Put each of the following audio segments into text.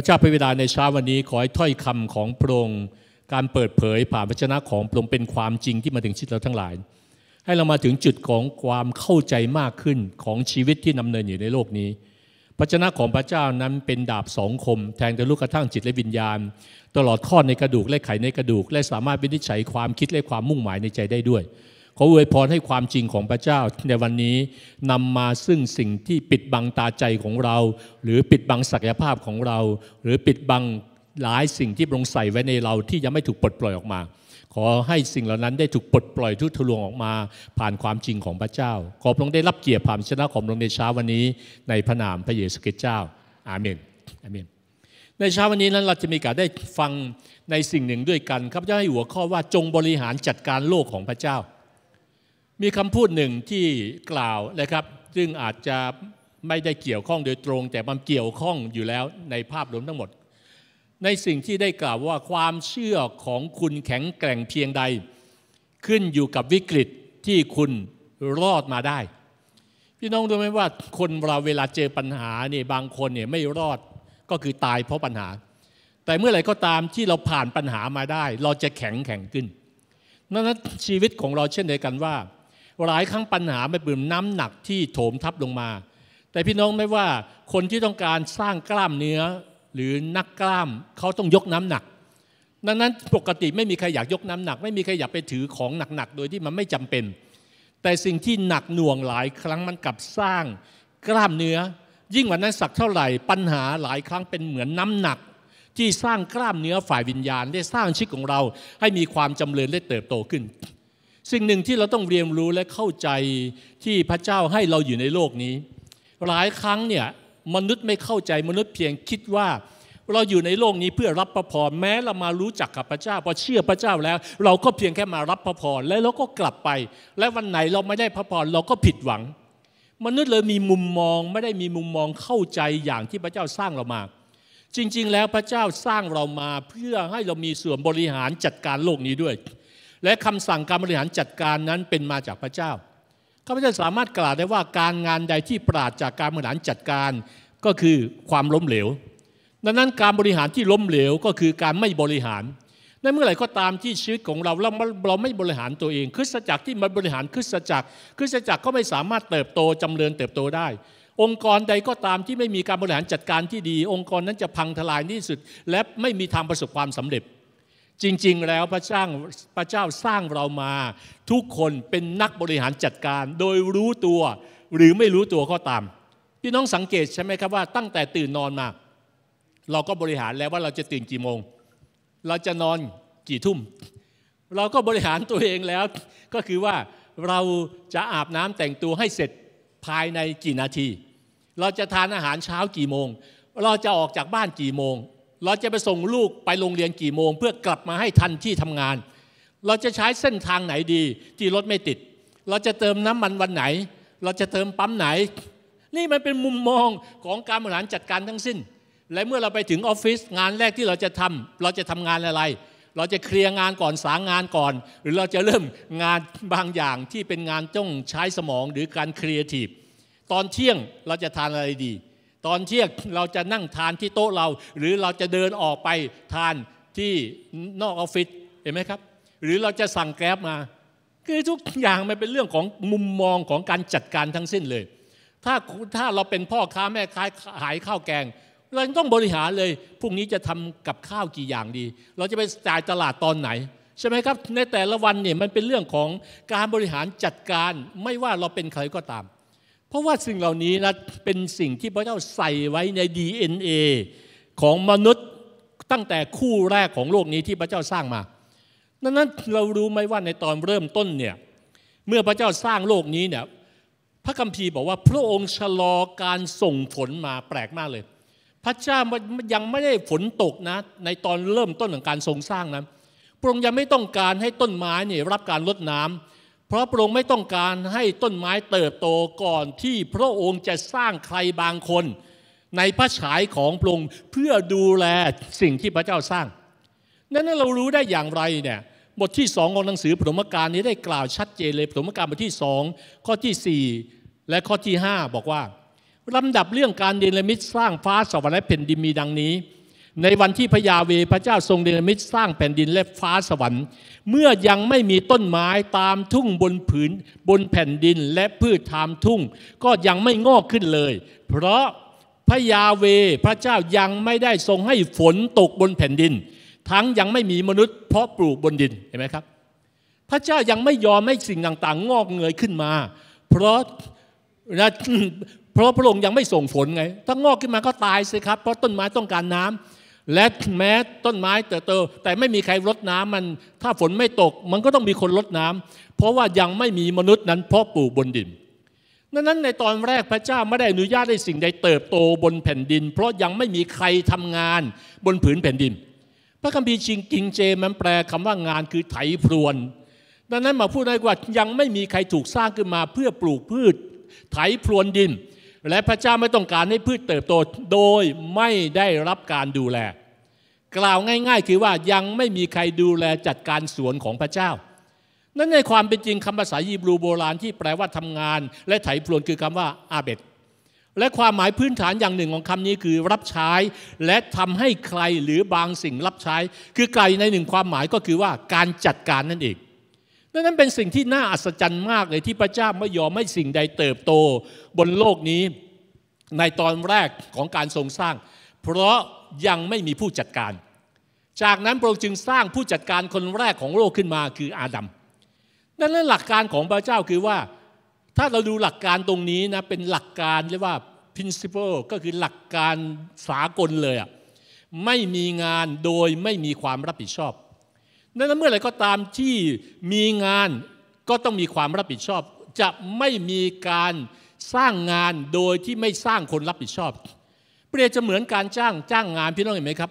พระเจ้าพระวิดาในเช้าวันนี้ขอให้ถ้อยคำของพระองค์การเปิดเผยผ่านพระชนะของพระองค์เป็นความจริงที่มาถึงชีวิตเราทั้งหลาย ให้เรามาถึงจุดของความเข้าใจมากขึ้นของชีวิตที่ดำเนินอยู่ในโลกนี้พระชนะของพระเจ้านั้นเป็นดาบสองคม แทงทะลุกระทั่งจิตและวิญญาณ ตลอดข้อในกระดูกและไขในกระดูก และสามารถวินิจฉัยความคิดและความมุ่งหมายในใจได้ด้วยขออวยพรให้ความจริงของพระเจ้าในวันนี้นำมาซึ่งสิ่งที่ปิดบังตาใจของเรา หรือปิดบังศักยภาพของเรา หรือปิดบังหลายสิ่งที่ปรงใส่ไว้ในเราที่ยังไม่ถูกปลดปล่อยออกมา ขอให้สิ่งเหล่านั้นได้ถูกปลดปล่อยทุทะลวงออกมาผ่านความจริงของพระเจ้า ขอพระองค์ได้รับเกียรติผ่านชนะของพระองค์ในเช้าวันนี้ในพระนามพระเยซูคริสต์เจ้าอาเมนอาเมนในเช้าวันนี้นั้นเราจะมีการได้ฟังในสิ่งหนึ่งด้วยกัน ครับจะให้หัวข้อว่าจงบริหารจัดการโลกของพระเจ้ามีคำพูดหนึ่งที่กล่าวนะครับ ซึ่งอาจจะไม่ได้เกี่ยวข้องโดยตรง แต่มันเกี่ยวข้องอยู่แล้วในภาพรวมทั้งหมด ในสิ่งที่ได้กล่าวว่าความเชื่อของคุณแข็งแกร่งเพียงใด ขึ้นอยู่กับวิกฤตที่คุณรอดมาได้ พี่น้องรู้ไหมว่าคนเราเวลาเจอปัญหาเนี่ยบางคนเนี่ยไม่รอดก็คือตายเพราะปัญหา แต่เมื่อไหร่ก็ตามที่เราผ่านปัญหามาได้ เราจะแข็งแข็งขึ้นนั้นชีวิตของเราเช่นเดียวกันว่าหลายครั้งปัญหาไม่เปืนน้ำหนักที่โถมทับลงมา แต่พี่น้องไม่ว่าคนที่ต้องการสร้างกล้ามเนื้อหรือนักกล้ามเขาต้องยกน้ำหนักดังนั้นปกติไม่มีใครอยากยกน้ำหนัก ไม่มีใครอยากไปถือของหนักๆ โดยที่มันไม่จำเป็น แต่สิ่งที่หนักหน่วงหลายครั้งมันกลับสร้างกล้ามเนื้อ ยิ่งกว่านั้นสักเท่าไหร่ปัญหาหลายครั้งเป็นเหมือนน้ำหนัก ที่สร้างกล้ามเนื้อฝ่ายวิญญาณได้สร้างชีวิตของเราให้มีความจำเริญและเติบโตขึ้นสิ่งหนึ่งที่เราต้องเรียนรู้และเข้าใจที่พระเจ้าให้เราอยู่ในโลกนี้ หลายครั้งเนี่ยมนุษย์ไม่เข้าใจมนุษย์เพียงคิดว่าเราอยู่ในโลกนี้เพื่อรับพระพรแม้เรามารู้จักกับพระเจ้าพอเชื่อพระเจ้าแล้ว เราก็เพียงแค่มารับพระพรแล้วเราก็กลับไป และวันไหนเราไม่ได้พระพรเราก็ผิดหวัง มนุษย์เลยมีมุมมองไม่ได้มีมุมมองเข้าใจอย่างที่พระเจ้าสร้างเรามา จริง ๆ แล้วพระเจ้าสร้างเรามาเพื่อให้เรามีส่วนบริหารจัดการโลกนี้ด้วยและคำสั่งการบริหารจัดการนั้นเป็นมาจากพระเจ้า ข้าพเจ้าสามารถกล่าวได้ว่าการงานใดที่ปราศจากการบริหารจัดการก็คือความล้มเหลว ดังนั้นการบริหารที่ล้มเหลวก็คือการไม่บริหาร ในเมื่อไหร่ก็ตามที่ชีวิตของเราเราเราไม่บริหารตัวเอง คริสตจักรที่มันบริหารคริสตจักร คริสตจักรก็ไม่สามารถเติบโตจำเริญเติบโตได้ องค์กรใดก็ตามที่ไม่มีการบริหารจัดการที่ดี องค์กรนั้นจะพังทลายที่สุด และไม่มีทางประสบความสำเร็จจริง ๆ แล้วพระเจ้าพระเจ้าสร้างเรามา ทุกคนเป็นนักบริหารจัดการ โดยรู้ตัวหรือไม่รู้ตัวก็ตาม พี่น้องสังเกตใช่ไหมครับว่าตั้งแต่ตื่นนอนมา เราก็บริหารแล้วว่าเราจะตื่นกี่โมง เราจะนอนกี่ทุ่ม เราก็บริหารตัวเองแล้วก็คือว่าเราจะอาบน้ำแต่งตัวให้เสร็จภายในกี่นาที เราจะทานอาหารเช้ากี่โมง เราจะออกจากบ้านกี่โมงเราจะไปส่งลูกไปโรงเรียนกี่โมง เพื่อกลับมาให้ทันที่ทำงาน เราจะใช้เส้นทางไหนดี ที่รถไม่ติด เราจะเติมน้ำมันวันไหน เราจะเติมปั๊มไหน นี่มันเป็นมุมมองของการบริหารจัดการทั้งสิ้น และเมื่อเราไปถึงออฟฟิศงานแรกที่เราจะทำเราจะทำงานอะไร เราจะเคลียร์งานก่อนสางงานก่อน หรือเราจะเริ่มงานบางอย่างที่เป็นงานต้องใช้สมองหรือการครีเอทีฟตอนเที่ยงเราจะทานอะไรดีตอนเที่ยงเราจะนั่งทานที่โต๊ะเรา หรือเราจะเดินออกไปทานที่นอกออฟฟิศเห็นไหมครับ หรือเราจะสั่งแกลบมา คือทุกอย่างมันเป็นเรื่องของมุมมองของการจัดการทั้งสิ้นเลย ถ้าถ้าเราเป็นพ่อค้าแม่ค้าขายข้าวแกง เราต้องบริหารเลยพรุ่งนี้จะทำกับข้าวกี่อย่างดี เราจะไปจ่ายตลาดตอนไหน ใช่ไหมครับในแต่ละวันเนี่ยมันเป็นเรื่องของการบริหารจัดการไม่ว่าเราเป็นใครก็ตามเพราะว่าสิ่งเหล่านี้นะเป็นสิ่งที่พระเจ้าใส่ไว้ใน DNA ของมนุษย์ตั้งแต่คู่แรกของโลกนี้ที่พระเจ้าสร้างมาดังนั้นเรารู้ไหมว่าในตอนเริ่มต้นเนี่ยเมื่อพระเจ้าสร้างโลกนี้เนี่ยพระคัมภีร์บอกว่าพระองค์ชะลอการส่งฝนมาแปลกมากเลย พระเจ้ายังไม่ได้ฝนตกนะ ในตอนเริ่มต้น ของการทรงสร้างนะพระองค์ยังไม่ต้องการให้ต้นไม้เนี่ยรับการลดน้ำเพราะพระองค์ไม่ต้องการให้ต้นไม้เติบโตก่อนที่พระองค์จะสร้างใครบางคน ในพระฉายของพระองค์เพื่อดูแลสิ่งที่พระเจ้าสร้าง นั้นเรารู้ได้อย่างไรเนี่ยบทที่สองของหนังสือผรมการนี้ได้กล่าวชัดเจนเลยผรมการบทที่สองข้อที่สี่และข้อที่ห้าบอกว่าลำดับเรื่องการเดนเลมิตสร้างฟ้าสวรรค์และแผ่นดินมีดังนี้ในวันที่พระยาเวพระเจ้าทรงเดนมิตรสร้างแผ่นดินและฟ้าสวรรค์ เมื่อยังไม่มีต้นไม้ตามทุ่งบนผืน บนแผ่นดินและพืชตามทุ่งก็ยังไม่งอกขึ้นเลย เพราะพระยาเวพระเจ้ายังไม่ได้ทรงให้ฝนตกบนแผ่นดิน ทั้งยังไม่มีมนุษย์เพราะปลูกบนดินเห็นไหมครับ พระเจ้ายังไม่ยอมให้สิ่งต่างๆ งอกเงยขึ้นมา เพราะ เพราะพระองค์ยังไม่ส่งฝนไงถ้างอกขึ้นมาก็ตายสิครับ เพราะต้นไม้ต้องการน้ำและแม้ต้นไม้เติบโตแต่ไม่มีใครรดน้ำมันถ้าฝนไม่ตกมันก็ต้องมีคนรดน้ำเพราะว่ายังไม่มีมนุษย์นั้น เพาะปลูกบนดินนั้นในตอนแรกพระเจ้าไม่ได้อนุญาตให้สิ่งใดเติบโตบนแผ่นดิน เพราะยังไม่มีใครทำงานบนผืนแผ่นดิน พระคัมภีร์ชิงกิงเจมันแปลคำว่างานคือไถพรวนดังนั้นมาพูดได้ว่ายังไม่มีใครถูกสร้างขึ้นมาเพื่อปลูกพืช ไถพรวนดินและพระเจ้าไม่ต้องการให้พืชเติบโตโดยไม่ได้รับการดูแล กล่าวง่ายๆคือว่ายังไม่มีใครดูแลจัดการสวนของพระเจ้า นั่นในความเป็นจริงคำภาษายีบรูโบราณที่แปลว่าทำงาน และไถพลวนคือคำว่าอาเบตและความหมายพื้นฐานอย่างหนึ่งของคำนี้คือ รับใช้ และทำให้ใครหรือบางสิ่งรับใช้ คือไกลในหนึ่งความหมายก็คือว่า การจัดการนั่นเองังนั้นเป็นสิ่งที่น่าอัศจรรย์มาก เลยที่พระเจ้าไม่ยอมให้สิ่งใดเติบโตบนโลกนี้ ในตอนแรกของการทรงสร้าง เพราะยังไม่มีผู้จัดการ จากนั้นพระองค์จึงสร้างผู้จัดการคนแรกของโลกขึ้นมาคืออาดัมนั่นั้นหลักการของพระเจ้าคือว่าถ้าเราดูหลักการตรงนี้นะเป็นหลักการเรียกว่า principle ก็คือหลักการสากลเลยอะไม่มีงานโดยไม่มีความรับผิดชอบนั้นเมื่อไรก็ตามที่มีงานก็ต้องมีความรับผิดชอบ จะไม่มีการสร้างงานโดยที่ไม่สร้างคนรับผิดชอบเปรียบจะเหมือนการจ้างจ้างงานพี่น้องเห็นไหมครับ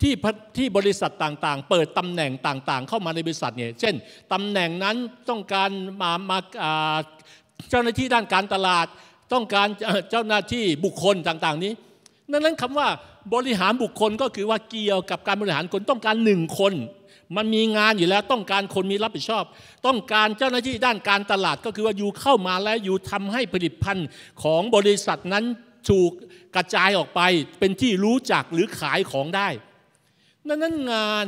ที่ที่บริษัทต่างๆ เปิดตำแหน่งต่างๆ เข้ามาในบริษัทเนี่ยเช่น ตำแหน่งนั้นต้องการมามาเจ้าหน้าที่ด้านการตลาดต้องการเจ้าหน้าที่บุคคลต่างๆ นี้นั้นคำว่าบริหารบุคคลก็คือว่าเกี่ยวกับการบริหารคนต้องการหนึ่งคนมันมีงานอยู่แล้วต้องการคนมีรับผิดชอบ ต้องการเจ้าหน้าที่ด้านการตลาดก็คือว่าอยู่เข้ามาแล้วอยู่ทำให้ผลิตภัณฑ์ของบริษัทนั้นถูกกระจายออกไปเป็นที่รู้จักหรือขายของได้ นั้นงาน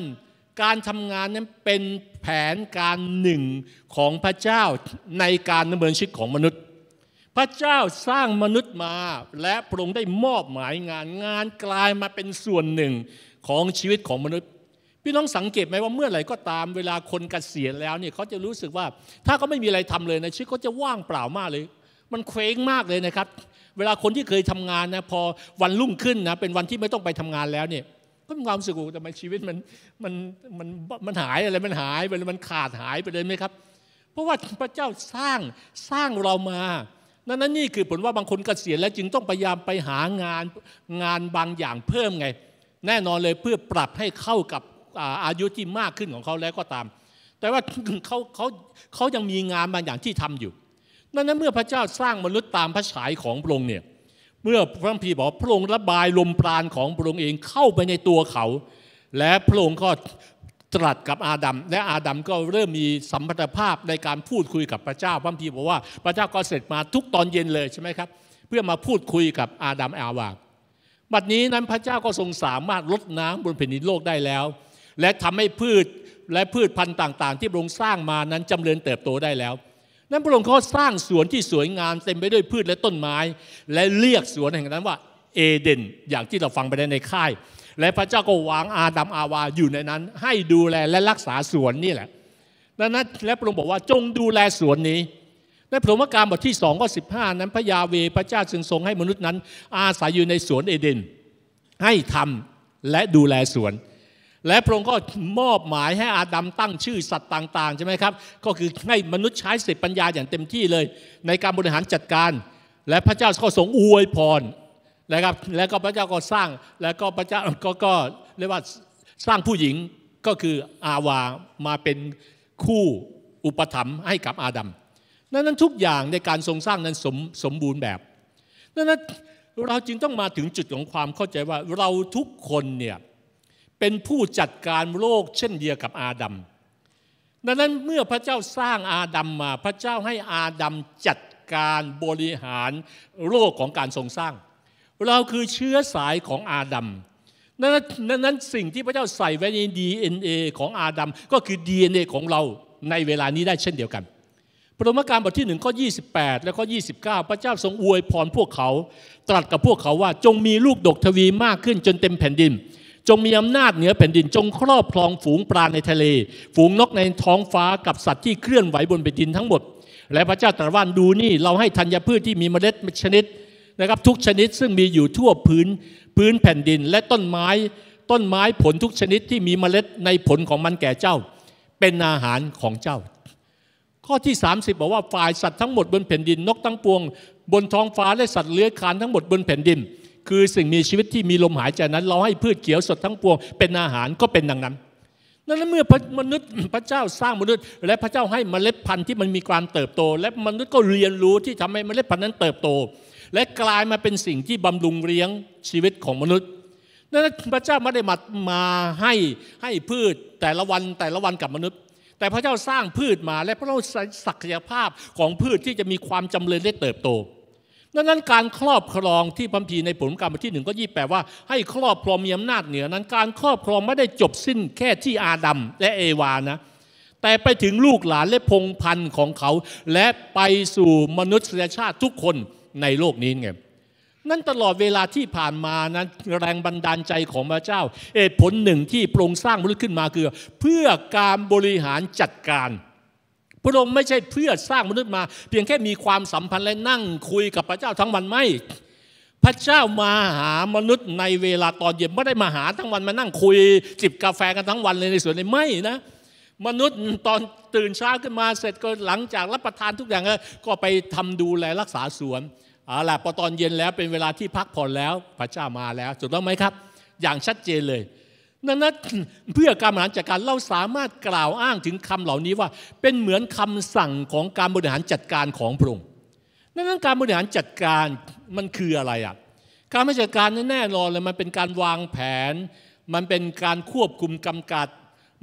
การทำงานนั้นเป็นแผนการหนึ่งของพระเจ้าในการดำเนินชีวิตของมนุษย์ พระเจ้าสร้างมนุษย์มาและพระองค์ได้มอบหมายงานงานกลายมาเป็นส่วนหนึ่งของชีวิตของมนุษย์พี่น้องสังเกตไหมว่าเมื่อไหร่ก็ตามเวลาคนกเกษียณแล้วเนี่ย เขาจะรู้สึกว่าถ้าเขาไม่มีอะไรทำเลยในชีวิตเขาจะว่างเปล่ามากเลย มันเคว้งมากเลยนะครับ เวลาคนที่เคยทำงานนะพอวันรุ่งขึ้นนะเป็นวันที่ไม่ต้องไปทำงานแล้วเนี่ยก็มีความสุขทำไมชีวิตมันมันมัน มันหายอะไรมันหายไปเลยมันขาดหายไปเลยไหมครับ เพราะว่าพระเจ้าสร้างสร้างเรามา นั้นนั่นนี่คือผลว่าบางคนกเกษียณแล้วจึงต้องพยายามไปหางานงานบางอย่างเพิ่มไง แน่นอนเลยเพื่อปรับให้เข้ากับอายุที่มากขึ้นของเขาแล้วก็ตาม แต่ว่าเขาเขาเขายังมีงานบางอย่างที่ทำอยู่ดังนั้นเมื่อพระเจ้าสร้างมนุษย์ตามพระฉายของพระองค์เนี่ย เมื่อพระพีบอกพระองค์ระบายลมปราณของพระองค์เองเข้าไปในตัวเขา และพระองค์ก็ตรัสกับอาดัมและอาดัมก็เริ่มมีสัมพันธภาพในการพูดคุยกับพระเจ้าพระพีบอกว่าพระเจ้าก็เสร็จมาทุกตอนเย็นเลยใช่ไหมครับ เพื่อมาพูดคุยกับอาดัมอาวาบัดนี้นั้นพระเจ้าก็ทรงสามารถลดน้ำบนแผ่นดินโลกได้แล้วและทำให้พืชและพืชพันธุ์ต่าง ๆ ที่พระองค์สร้างมานั้นจำเริญเติบโตได้แล้ว นั้นพระองค์ก็สร้างสวนที่สวยงามเต็มไปด้วยพืชและต้นไม้ และเรียกสวนแห่งนั้นว่า เอเดนอย่างที่เราฟังไปได้ในค่าย และพระเจ้าก็วางอาดัมอาวาอยู่ในนั้น ให้ดูแลและรักษาสวนนี่แหละดังนั้นและพระองค์บอกว่าจงดูแลสวนนี้ ในพระธรรมการบทที่2ข้อ15นั้นพระยาเวพระเจ้าจึงทรงให้มนุษย์นั้น อาศัยอยู่ในสวนเอเดนให้ทำและดูแลสวนและพระองค์ก็มอบหมายให้อาดัมตั้งชื่อสัตว์ต่างๆใช่ไหมครับก็คือให้มนุษย์ใช้สิทธิปัญญาอย่างเต็มที่เลย ในการบริหารจัดการ และพระเจ้าก็ทรงอวยพรนะครับ แล้วก็พระเจ้าก็สร้างแล้วก็พระเจ้าก็ก็เรียกว่าสร้างผู้หญิงก็คืออาวามาเป็นคู่อุปถัมภ์ให้กับอาดัมนั้นทุกอย่างในการทรงสร้างนั้นสมสมบูรณ์แบบนั้นเราจึงต้องมาถึงจุดของความเข้าใจว่าเราทุกคนเนี่ยเป็นผู้จัดการโลกเช่นเดียวกับอาดัม ดังนั้นเมื่อพระเจ้าสร้างอาดัมมา พระเจ้าให้อาดัมจัดการบริหารโลกของการทรงสร้าง เราคือเชื้อสายของอาดัมนั้นนั้นสิ่งที่พระเจ้าใส่ไว้ใน DNA ของอาดัมก็คือ DNA ของเราในเวลานี้ได้เช่นเดียวกันพระธรรมการบทที่หนึ่งข้อ28และข้อ29 พระเจ้าทรงอวยพรพวกเขา ตรัสกับพวกเขาว่าจงมีลูกดกทวีมากขึ้นจนเต็มแผ่นดินจงมีอำนาจเหนือแผ่นดินจงครอบครองฝูงปลาในทะเล ฝูงนกในท้องฟ้ากับสัตว์ที่เคลื่อนไหวบนแผ่นดินทั้งหมด และพระเจ้าตรัสว่าดูนี่เราให้ธัญพืชที่มีเมล็ดชนิดนะครับทุกชนิดซึ่งมีอยู่ทั่วพื้นพื้นแผ่นดินและต้นไม้ต้นไม้ผลทุกชนิดที่มีเมล็ดในผลของมันแก่เจ้า เป็นอาหารของเจ้า ข้อที่ 30บอกว่าฝ่ายสัตว์ทั้งหมดบนแผ่นดิน นกทั้งปวงบนท้องฟ้าและสัตว์เลื้อยคลานทั้งหมดบนแผ่นดินคือสิ่งมีชีวิตที่มีลมหายใจนั้น เราให้พืชเขียวสดทั้งปวง เป็นอาหารก็เป็นดังนั้นนั้นเมื่อมนุษย์พระเจ้าสร้างมนุษย์และพระเจ้าให้เมล็ดพันธุ์ที่มันมีการเติบโต และมนุษย์ก็เรียนรู้ที่ทำให้เมล็ดพันธุ์นั้นเติบโต และกลายมาเป็นสิ่งที่บำรุงเลี้ยงชีวิตของมนุษย์นั้นพระเจ้าไม่ได้มามาให้ให้พืชแต่ละวันแต่ละวันกับมนุษย์ แต่พระเจ้าสร้างพืชมาและพระเจ้าศักยภาพของพืชที่จะมีความจำเริญได้เติบโตดังนั้นการครอบครองที่พัมพีในผลกรรมที่หนึ่งก็ยี่แปลว่าให้ครอบครองมีอำนาจเหนือนั้น การครอบครองไม่ได้จบสิ้นแค่ที่อาดัมและเอวานะแต่ไปถึงลูกหลานและพงพันธุ์ของเขา และไปสู่มนุษยชาติทุกคนในโลกนี้ไงนั่นตลอดเวลาที่ผ่านมานั้น แรงบันดาลใจของพระเจ้า เอ ผลหนึ่งที่โปรงสร้างมนุษย์ขึ้นมาคือ เพื่อการบริหารจัดการพระองค์ไม่ใช่เพื่อสร้างมนุษย์มา เพียงแค่มีความสัมพันธ์และนั่งคุยกับพระเจ้าทั้งวันไม่พระเจ้ามาหามนุษย์ในเวลาตอนเย็นไม่ได้มาหาทั้งวันมานั่งคุยจิบกาแฟกันทั้งวันเลยในสวนเลยไม่นะ มนุษย์ตอนตื่นเช้าขึ้นมาเสร็จก็หลังจากรับประทานทุกอย่างก็ไปทำดูแลรักษาสวนเอาล่ะพอตอนเย็นแล้วเป็นเวลาที่พักผ่อนแล้วพระเจ้ามาแล้วถูกต้องไหมครับ อย่างชัดเจนเลยนั้นเพื่อการบริหารจัดการเราสามารถกล่าวอ้างถึงคำเหล่านี้ว่า เป็นเหมือนคำสั่งของการบริหารจัดการของพระองค์นั้นการบริหารจัดการมันคืออะไรอ่ะการบริหารจัดการแน่นอนเลยมันเป็นการวางแผน มันเป็นการควบคุมกำกัด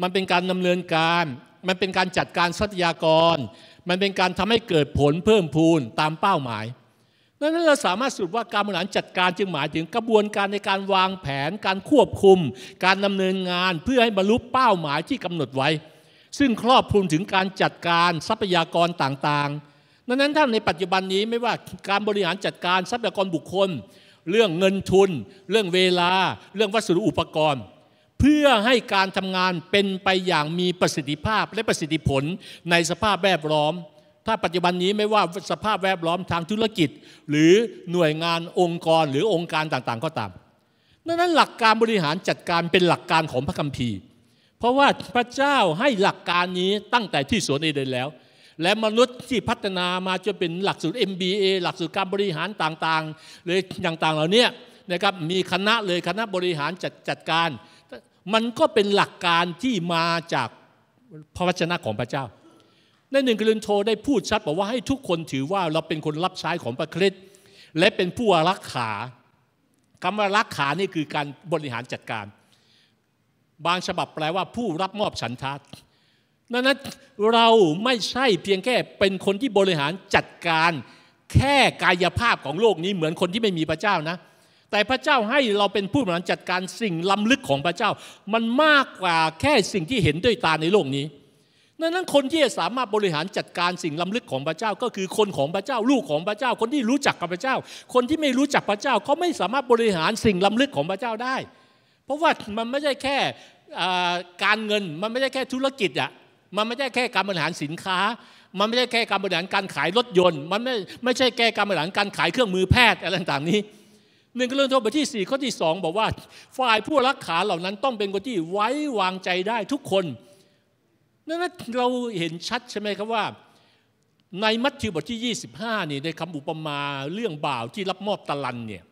มันเป็นการดำเนินการ มันเป็นการจัดการทรัพยากร มันเป็นการทำให้เกิดผลเพิ่มพูนตามเป้าหมายดังนั้นเราสามารถสรุปว่าการบริหารจัดการจึงหมายถึงกระบวนการในการวางแผน การควบคุม การดำเนินงานเพื่อให้บรรลุเป้าหมายที่กำหนดไว้ ซึ่งครอบคลุมถึงการจัดการทรัพยากรต่างๆดังนั้น ท่านในปัจจุบันนี้ไม่ว่าการบริหารจัดการทรัพยากรบุคคล เรื่องเงินทุน เรื่องเวลา เรื่องวัสดุอุปกรณ์ เพื่อให้การทำงานเป็นไปอย่างมีประสิทธิภาพและประสิทธิผลในสภาพแวดล้อมถ้าปัจจุบันนี้ไม่ว่าสภาพแวดล้อมทางธุรกิจ หรือหน่วยงานองค์กรหรือองค์การต่างๆ ก็ตามดังนั้นหลักการบริหารจัดการเป็นหลักการของพระคัมภีร์เพราะว่าพระเจ้าให้หลักการนี้ตั้งแต่ที่สวนเอเดนแล้ว และมนุษย์ที่พัฒนามาจนเป็นหลักสูตร MBA หลักสูตรการบริหารต่างๆเลย่างต่างเหล่านี้นะครับมีคณะเลยคณะบริหารจัดจัดการ มันก็เป็นหลักการที่มาจากพระวจนะของพระเจ้าในหนึ่งกรินโทได้พูดชัดบอกว่าให้ทุกคนถือว่าเราเป็นคนรับใช้ของพระคริสต์และเป็นผู้รักขาคำว่ารักขานี่คือการบริหารจัดการ บางฉบับแปลว่าผู้รับมอบฉันทัดังนั้นเราไม่ใช่เพียงแค่เป็นคนที่บริหารจัดการ แค่กายภาพของโลกนี้เหมือนคนที่ไม่มีพระเจ้านะ แต่พระเจ้าให้เราเป็นผู้บริหารจัดการสิ่งล้ำลึกของพระเจ้า มันมากกว่าแค่สิ่งที่เห็นด้วยตาในโลกนี้นั้นนั้นคนที่จะสามารถบริหารจัดการสิ่งล้ำลึกของพระเจ้าก็คือคนของพระเจ้าลูกของพระเจ้าคนที่รู้จักกับพระเจ้า คนที่ไม่รู้จักพระเจ้าเขาไม่สามารถบริหารสิ่งล้ำลึกของพระเจ้าได้ เพราะว่ามันไม่ใช่แค่การเงินมันไม่ใช่แค่ธุรกิจอ่ะมันไม่ใช่แค่การบริหารสินค้า มันไม่ใช่แค่การบริหารการขายรถยนต์มันไม่ไม่ใช่แค่การบริหารการขายเครื่องมือแพทย์อะไรต่าง ๆนี้หนึ่งก็เรื่องทบทที่4ข้อที่2บอกว่า ฝ่ายผู้รักษาเหล่านั้นต้องเป็นคนที่ไว้วางใจได้ทุกคนนั้นเราเห็นชัดใช่ไหมครับว่า ในมัทธิวบทที่ 25นี่ในคำอุปมาเรื่องบ่าวที่รับมอบตะลันเนี่ย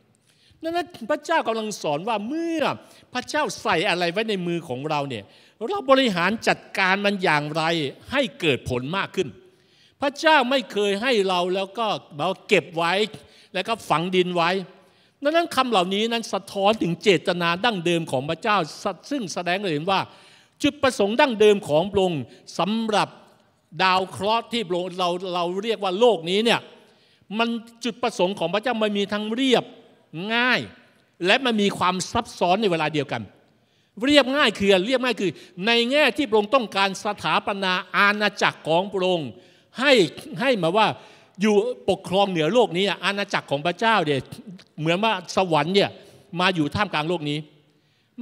นั้นพระเจ้ากำลังสอนว่าเมื่อพระเจ้าใส่อะไรไว้ในมือของเราเนี่ยเราบริหารจัดการมันอย่างไรให้เกิดผลมากขึ้น พระเจ้าไม่เคยให้เราแล้วก็เราเก็บไว้แล้วก็ฝังดินไว้ันั้นคำเหล่านี้นั้นสะท้อนถึงเจตนาดั้งเดิมของพระเจ้าซึ่งแสดงให้เห็นว่าจุดประสงค์ดั้งเดิมของพระองค์สำหรับดาวเคราะห์ที่เราเราเรียกว่าโลกนี้เนี่ยมันจุดประสงค์ของพระเจ้ามันมีทั้งเรียบง่าย และมันมีความซับซ้อนในเวลาเดียวกัน เรียบง่ายคือเรียบง่ายคือ ในแง่ที่พระองค์ต้องการสถาปนาอาณาจักรของพระองค์ให้ให้มาว่าอยู่ปกครองเหนือโลกนี้อาณาจักรของพระเจ้าเดี่ยเหมือนว่าสวรรค์เนี่ยมาอยู่ท่ามกลางโลกนี้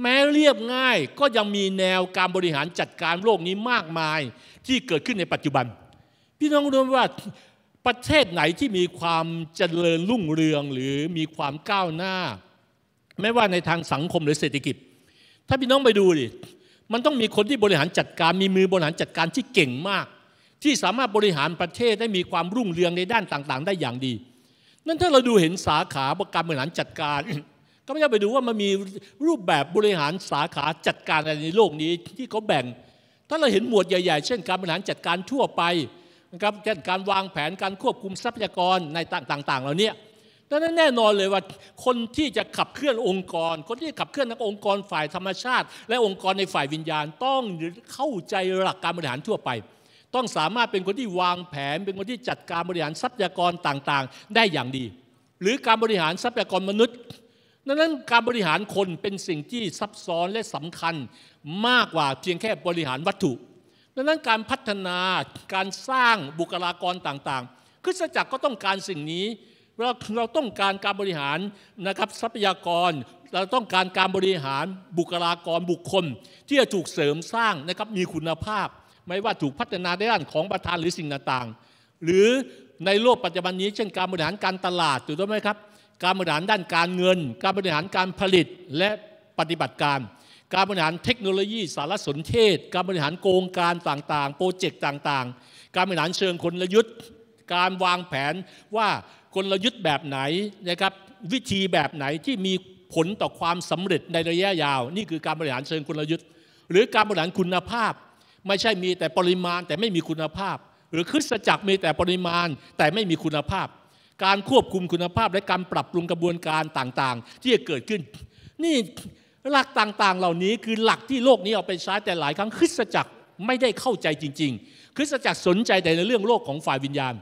แม้เรียบง่ายก็ยังมีแนวการบริหารจัดการโลกนี้มากมายที่เกิดขึ้นในปัจจุบัน พี่น้องรู้ว่าประเทศไหนที่มีความ เจริญรุ่งเรืองหรือมีความก้าวหน้าไม่ว่าในทางสังคมหรือเศรษฐกิจ ถ้าพี่น้องไปดูดิมันต้องมีคนที่บริหารจัดการ มีมือบริหารจัดการที่เก่งมาก ที่สามารถบริหารประเทศได้มีความรุ่งเรืองในด้านต่างๆ ได้อย่างดีนั่นถ้าเราดูเห็นสาขาการบริหารจัดการก็ไม่ได้ไปดูว่ามันมีรูปแบบบริหารสาขาจัดการอะไรในโลกนี้ที่เขาแบ่ง ถ้าเราเห็นหมวดใหญ่ๆ เช่นการบริหารจัดการทั่วไปนะครับเช่นการวางแผนการควบคุมทรัพยากรในต่างๆเหล่านี้ดังนั้นแน่นอนเลยว่าคนที่จะขับเคลื่อนองค์กร คนที่ขับเคลื่อนทั้งองค์กรฝ่ายธรรมชาติ และองค์กรในฝ่ายวิญญาณ ต้องเข้าใจหลักการบริหารทั่วไป ต้องสามารถเป็นคนที่วางแผนเป็นคนที่จัดการบริหารทรัพยากรต่างๆ ได้อย่างดี หรือการบริหารทรัพยากรมนุษย์ดังนั้นการบริหารคนเป็นสิ่งที่ซับซ้อนและสำคัญมากกว่าเพียงแค่บริหารวัตถุ ดังนั้นการพัฒนาการสร้างบุคลากรต่างๆคริสตจักรก็ต้องการสิ่งนี้ เราเราต้องการการบริหารนะครับทรัพยากร เราต้องการการบริหารบุคลากรบุคคล ที่จะถูกเสริมสร้างนะครับมีคุณภาพ ไม่ว่าถูกพัฒนาในด้านของประธานหรือสิ่งต่างๆ หรือในโลกปัจจุบันนี้เช่นการบริหารการตลาดถูกต้องไหมครับการบริหารด้านการเงิน การบริหารการผลิตและปฏิบัติการ การบริหารเทคโนโลยีสารสนเทศ การบริหารโครงการต่างๆ โปรเจกต์ต่างๆ การบริหารเชิงกลยุทธ์ การวางแผนว่ากลยุทธ์แบบไหนนะครับวิธีแบบไหนที่มีผลต่อความสำเร็จในระยะยาว นี่คือการบริหารเชิงกลยุทธ์ หรือการบริหารคุณภาพ ไม่ใช่มีแต่ปริมาณแต่ไม่มีคุณภาพ หรือคริสจักรมีแต่ปริมาณแต่ไม่มีคุณภาพการควบคุมคุณภาพและการปรับปรุงกระบวนการต่างๆ ที่จะเกิดขึ้น นี่หลักต่างๆ เหล่านี้คือหลักที่โลกนี้ เอาไปใช้แต่หลายครั้ง คริสตจักรไม่ได้เข้าใจจริง ๆ คริสตจักรสนใจแต่ในเรื่องโลกของฝ่ายวิญญาณ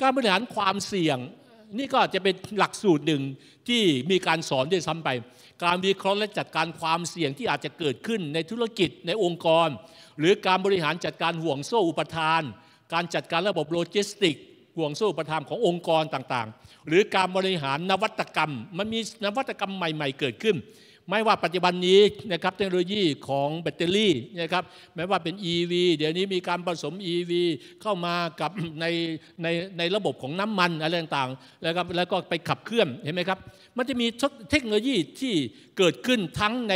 การบริหารความเสี่ยงนี่ก็จะเป็นหลักสูตรหนึ่งที่มีการสอนด้วยซ้ำไป การวิเคราะห์และจัดการความเสี่ยงที่อาจจะเกิดขึ้นในธุรกิจในองค์กร หรือการบริหารจัดการห่วงโซ่อุปทาน การจัดการระบบโลจิสติกห่วงโซ่ประทามขององค์กรต่างๆ หรือการบริหารนวัตกรรม มันมีนวัตกรรมใหม่ๆเกิดขึ้น ไม่ว่าปัจจุบันนี้นะครับเทคโนโลยีของแบตเตอรี่นะครับไม่ว่าเป็น EV เดี๋ยวนี้มีการผสม EV เข้ามากับในใน ในระบบของน้ำมัน อะไรต่างๆแล้วก็แล้วก็ไปขับเคลื่อนเห็นไหมครับ มันจะมีเทคโนโลยีที่เกิดขึ้นทั้งใน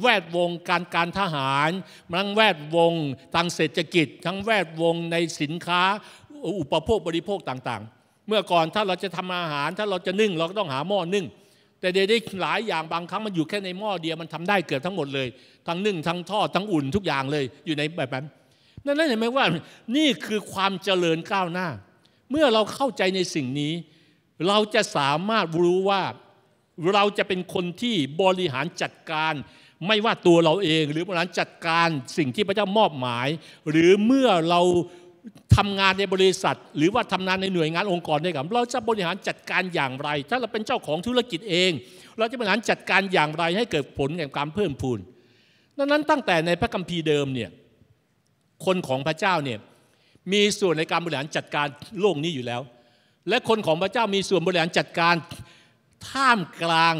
แวดวง การการทหารทั้งแวดวงทางเศรษฐกิจ ทั้งแวดวงในสินค้าอุปโภคบริโภคต่าง ๆ เมื่อก่อนถ้าเราจะทำอาหาร ถ้าเราจะนึ่งเราก็ต้องหาหม้อนึ่งแต่เดี๋ยวได้หลายอย่างบางครั้งมันอยู่แค่ในหม้อเดียวมันทำได้เกือบทั้งหมดเลยทั้งนึ่ง ทั้งทอดทั้งอุ่นทุกอย่างเลยอยู่ในแบบนั้นนั่นเห็นไหมว่านี่คือความเจริญก้าวหน้า เมื่อเราเข้าใจในสิ่งนี้ เราจะสามารถรู้ว่าเราจะเป็นคนที่บริหารจัดการ ไม่ว่าตัวเราเอง หรือบริหารจัดการสิ่งที่พระเจ้ามอบหมาย หรือเมื่อเราทำงานในบริษัทหรือว่าทำงานในหน่วยงานองค์กรได้ครกับเราจะบริหารจัดการอย่างไร ถ้าเราเป็นเจ้าของธุรกิจเอง เราจะบริหารจัดการอย่างไรให้เกิดผลแห่งความเพิ่มพูนดังนั้นตั้งแต่ในพระคัมภีร์เดิมเนี่ยคนของพระเจ้าเนี่ยมีส่วนในการบริหารจัดการโลกนี้อยู่แล้ว และคนของพระเจ้ามีส่วนบริหารจัดการท่ามกลาง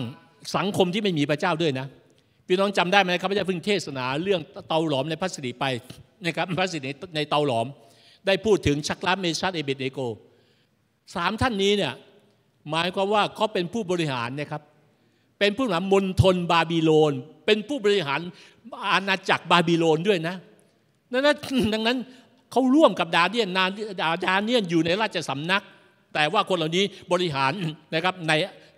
สังคมที่ไม่มีพระเจ้าด้วยนะพี่น้องจำได้ไหมครับพระเจ้าเพิ่งเทศนาเรื่องเตาหลอมในพระสิริไปนะครับพระสิริในเตาหลอมได้พูดถึงชักลับเมชัดเอเบเอโกสามท่านนี้เนี่ยหมายความว่าเขาเป็นผู้บริหารนะครับ เป็นผู้นำมณฑลบาบิโลน เป็นผู้บริหารอาณาจักรบาบิโลนด้วยนะ ดังนั้นดังนั้นเขาร่วมกับดาเนียนดาดาเนียนอยู่ในราชสำนัก แต่ว่าคนเหล่านี้บริหารนะครับใน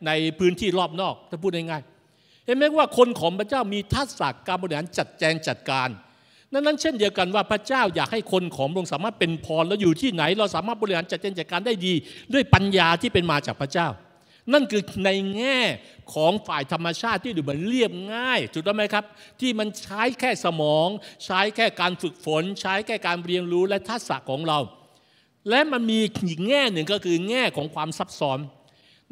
ในพื้นที่รอบนอก ถ้าพูดง่ายๆ เห็นไหมว่าคนของพระเจ้ามีทักษะการบริหารจัดแจงจัดการนั้นนั้นเช่นเดียวกันว่าพระเจ้าอยากให้คนของพระองค์สามารถเป็นพรแล้วอยู่ที่ไหนเราสามารถบริหารจัดการจัดการได้ดี ด้วยปัญญาที่เป็นมาจากพระเจ้า นั่นคือในแง่ของฝ่ายธรรมชาติที่ดูเหมือนเรียบง่ายถูกต้องไหมครับ ที่มันใช้แค่สมอง ใช้แค่การฝึกฝน ใช้แค่การเรียนรู้และทักษะของเรา และมันมีอีกแง่หนึ่งก็คือแง่ของความซับซ้อน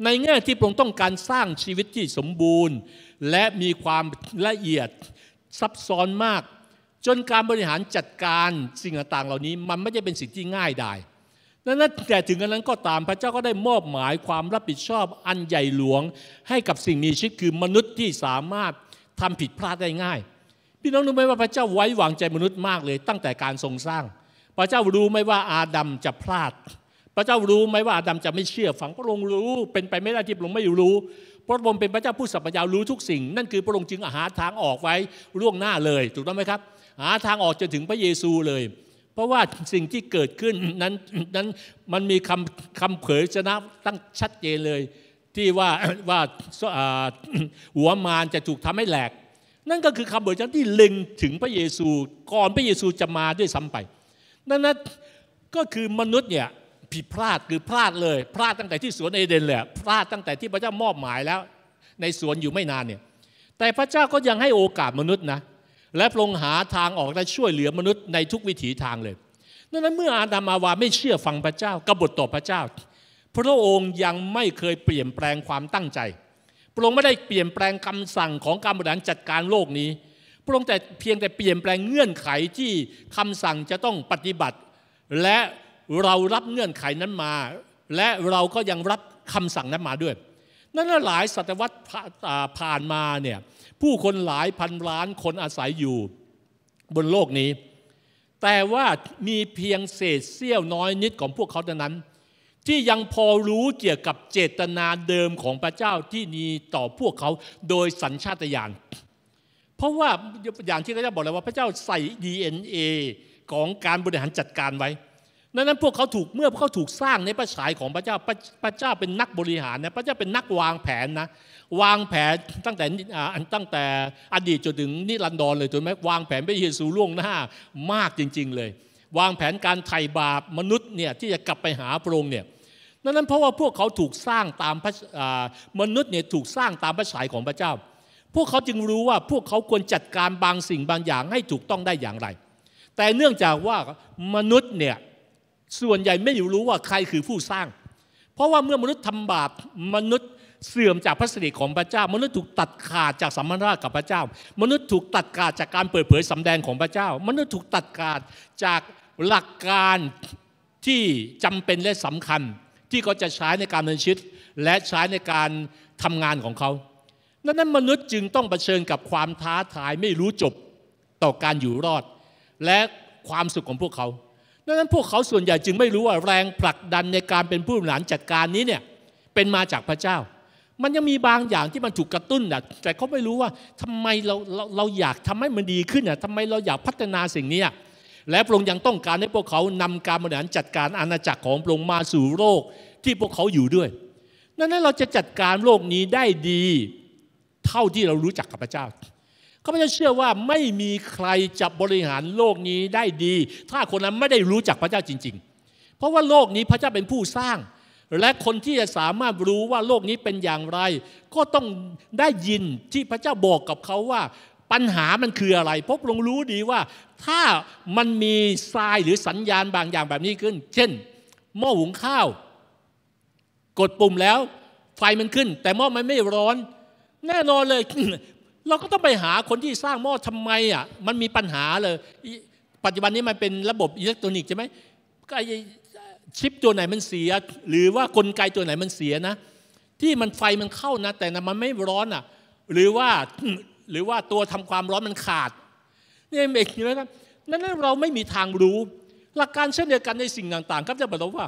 ในแง่ที่พระองค์ต้องการสร้างชีวิตที่สมบูรณ์ และมีความละเอียดซับซ้อนมากจนการบริหารจัดการสิ่งต่างๆเหล่านี้ มันไม่ใช่เป็นสิ่งที่ง่ายดดันั้นแต่ถึงกระนั้นก็ตามพระเจ้าก็ได้มอบหมายความรับผิดชอบอันใหญ่หลวงให้กับสิ่งมีชีวิตคือมนุษย์ที่สามารถทำผิดพลาดได้ง่าย พี่น้องรู้ไหมว่าพระเจ้าไว้วางใจมนุษย์มากเลยตั้งแต่การทรงสร้าง พระเจ้ารู้ไหมว่าอาดัมจะพลาด พระเจ้ารู้ไหมว่าอาดัมจะไม่เชื่อฝังพระองค์รู้ เป็นไปไม่ได้ที่พระองค์ไม่รู้พระองค์เป็นพระเจ้าผู้สัพพยารู้ทุกสิ่ง นั่นคือพระองค์จึงอาหาทางออกไว้ล่วงหน้าเลยถูกต้องไหมครับหาทางออกจนถึงพระเยซูเลย เพราะว่าสิ่งที่เกิดขึ้นนั้นนั้นมันมีคำคำเผยชนะตั้งชัดเจนเลยที่ว่าว่าหัวมารจะถูกทำให้แหลก นั่นก็คือคำเผยชนะที่เล็งถึงพระเยซูก่อนพระเยซูจะมาด้วยซ้ำไป นั่นนั้นก็คือมนุษย์เนี่ยผิดพลาดคือพลาดเลย พลาดตั้งแต่ที่สวนเอเดนแหละพลาดตั้งแต่ที่พระเจ้ามอบหมายแล้ว ในสวนอยู่ไม่นานเนี่ยแต่พระเจ้าก็ยังให้โอกาสมนุษย์นะและปรงหาทางออกและช่วยเหลือมนุษย์ในทุกวิถีทางเลย ดังนั้นเมื่ออาดัมอาวาไม่เชื่อฟังพระเจ้ากบฏต่อพระเจ้าพระองค์ยังไม่เคยเปลี่ยนแปลงความตั้งใจ พระองค์ไม่ได้เปลี่ยนแปลงคำสั่งของการบริหารจัดการโลกนี้ พระองค์แต่เพียงแต่เปลี่ยนแปลงเงื่อนไขที่คำสั่งจะต้องปฏิบัติ และเรารับเงื่อนไขนั้นมา และเราก็ยังรับคำสั่งนั้นมาด้วย นั่นหลายศตวรรษผ่านมาเนี่ยผู้คนหลายพันล้านคนอาศัยอยู่บนโลกนี้ แต่ว่ามีเพียงเศษเสี้ยวน้อยนิดของพวกเขาเท่านั้น ที่ยังพอรู้เกี่ยวกับเจตนาเดิมของพระเจ้าที่มีต่อพวกเขาโดยสัญชาตญาณ เพราะว่า อย่างที่พระเจ้าบอกแล้วว่าพระเจ้าใส่ DNA ของการบริหารจัดการไว้ดังนั้นพวกเขาถูกเมื่อพวกเขาถูกสร้างในพระฉายของพระเจ้าพระพระเจ้าเป็นนักบริหารนะพระเจ้าเป็นนักวางแผนนะวางแผนตั้งแต่ตั้งแต่อดีตจนถึงนิรันดรเลยถูกไหมวางแผนพระเยซูล่วงหน้ามากจริง ๆ เลย วางแผนการไถ่บาป มนุษย์เนี่ยที่จะกลับไปหาพระองค์เนี่ยดังนั้นเพราะว่าพวกเขาถูกสร้างตามพระมนุษย์เนี่ยถูกสร้างตามพระฉายของพระเจ้า พวกเขาจึงรู้ว่าพวกเขาควรจัดการบางสิ่งบางอย่างให้ถูกต้องได้อย่างไร แต่เนื่องจากว่ามนุษย์เนี่ยส่วนใหญ่ไม่รู้ว่าใครคือผู้สร้าง เพราะว่าเมื่อมนุษย์ทำบาปมนุษย์เสื่อมจากพระสิริของพระเจ้า มนุษย์ถูกตัดขาดจากสัมมันาะกับพระเจ้า มนุษย์ถูกตัดขาดจากการเปิดเผยสำแดงของพระเจ้า มนุษย์ถูกตัดขาดจากหลักการที่จำเป็นและสำคัญที่เขาจะใช้ในการดำเนินชีวิตและใช้ในการทำงานของเขาดังนั้นมนุษย์จึงต้องเผชิญกับความท้าทายไม่รู้จบต่อการอยู่รอด และความสุขของพวกเขาดังนั้นพวกเขาส่วนใหญ่จึงไม่รู้ว่าแรงผลักดันในการเป็นผู้บริหารจัดการนี้เนี่ยเป็นมาจากพระเจ้า มันยังมีบางอย่างที่มันถูกกระตุ้นนะแต่เขาไม่รู้ว่าทำไมเราเราเราอยากทำให้มันดีขึ้นนะทำไมเราอยากพัฒนาสิ่งนี้และพระองค์ยังต้องการให้พวกเขานำการบริหารจัดการอาณาจักรของพระองค์มาสู่โลกที่พวกเขาอยู่ด้วยดังนั้นเราจะจัดการโลกนี้ได้ดี เท่าที่เรารู้จักกับพระเจ้าข้าพเจ้าเชื่อว่าไม่มีใครจะบริหารโลกนี้ได้ดี ถ้าคนนั้นไม่ได้รู้จักพระเจ้าจริงๆ เพราะว่าโลกนี้พระเจ้าเป็นผู้สร้าง และคนที่จะสามารถรู้ว่าโลกนี้เป็นอย่างไร ก็ต้องได้ยินที่พระเจ้าบอกกับเขาว่า ปัญหามันคืออะไรพบลงรู้ดีว่าถ้ามันมีทรายหรือสัญญาณบางอย่างแบบนี้ขึ้น เช่นหม้อหุงข้าวกดปุ่มแล้วไฟมันขึ้น แต่หม้อมันไม่ร้อน แน่นอนเลยเราก็ต้องไปหาคนที่สร้างหม้อทำไมอ่ะ มันมีปัญหาเลย ปัจจุบันนี้มันเป็นระบบอิเล็กทรอนิกส์ใช่ไหมไอ้ชิปตัวไหนมันเสีย หรือว่ากลไกตัวไหนมันเสียนะ ที่มันไฟมันเข้านะ แต่มันไม่ร้อนอ่ะ หรือว่าหรือว่าตัวทำความร้อนมันขาด นี่เอกนะครับนั้นเราไม่มีทางรู้ หลักการเช่นเดียวกันในสิ่งต่างๆครับจะบอกว่า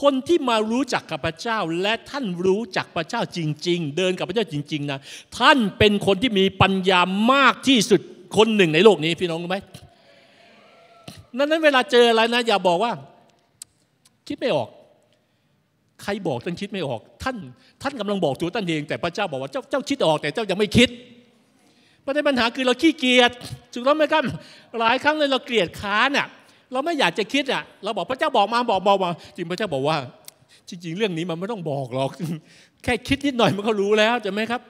คนที่มารู้จักกับพระเจ้าและท่านรู้จักพระเจ้าจริงๆ เดินกับพระเจ้าจริง ๆ นะ ท่านเป็นคนที่มีปัญญามากที่สุดคนหนึ่งในโลกนี้พี่น้องรู้ไหมนั้นเวลาเจออะไรนะอย่าบอกว่า คิดไม่ออก ใครบอกท่านคิดไม่ออก ท่านท่านกำลังบอกตัวท่านเองแต่พระเจ้าบอกว่าเจ้าเจ้าคิดออกแต่เจ้ายังไม่คิดประเด็นปัญหาคือเราขี้เกียจถูกต้องไหมครับหลายครั้งเลยเราเกลียดค้านอ่ะเราไม่อยากจะคิดอ่ะเราบอกพระเจ้าบอกมาบอกบอกมาจริงพระเจ้าบอกว่าจริงๆเรื่องนี้มันไม่ต้องบอกหรอก แค่คิดนิดหน่อยมันก็รู้แล้วใช่ไหมครับ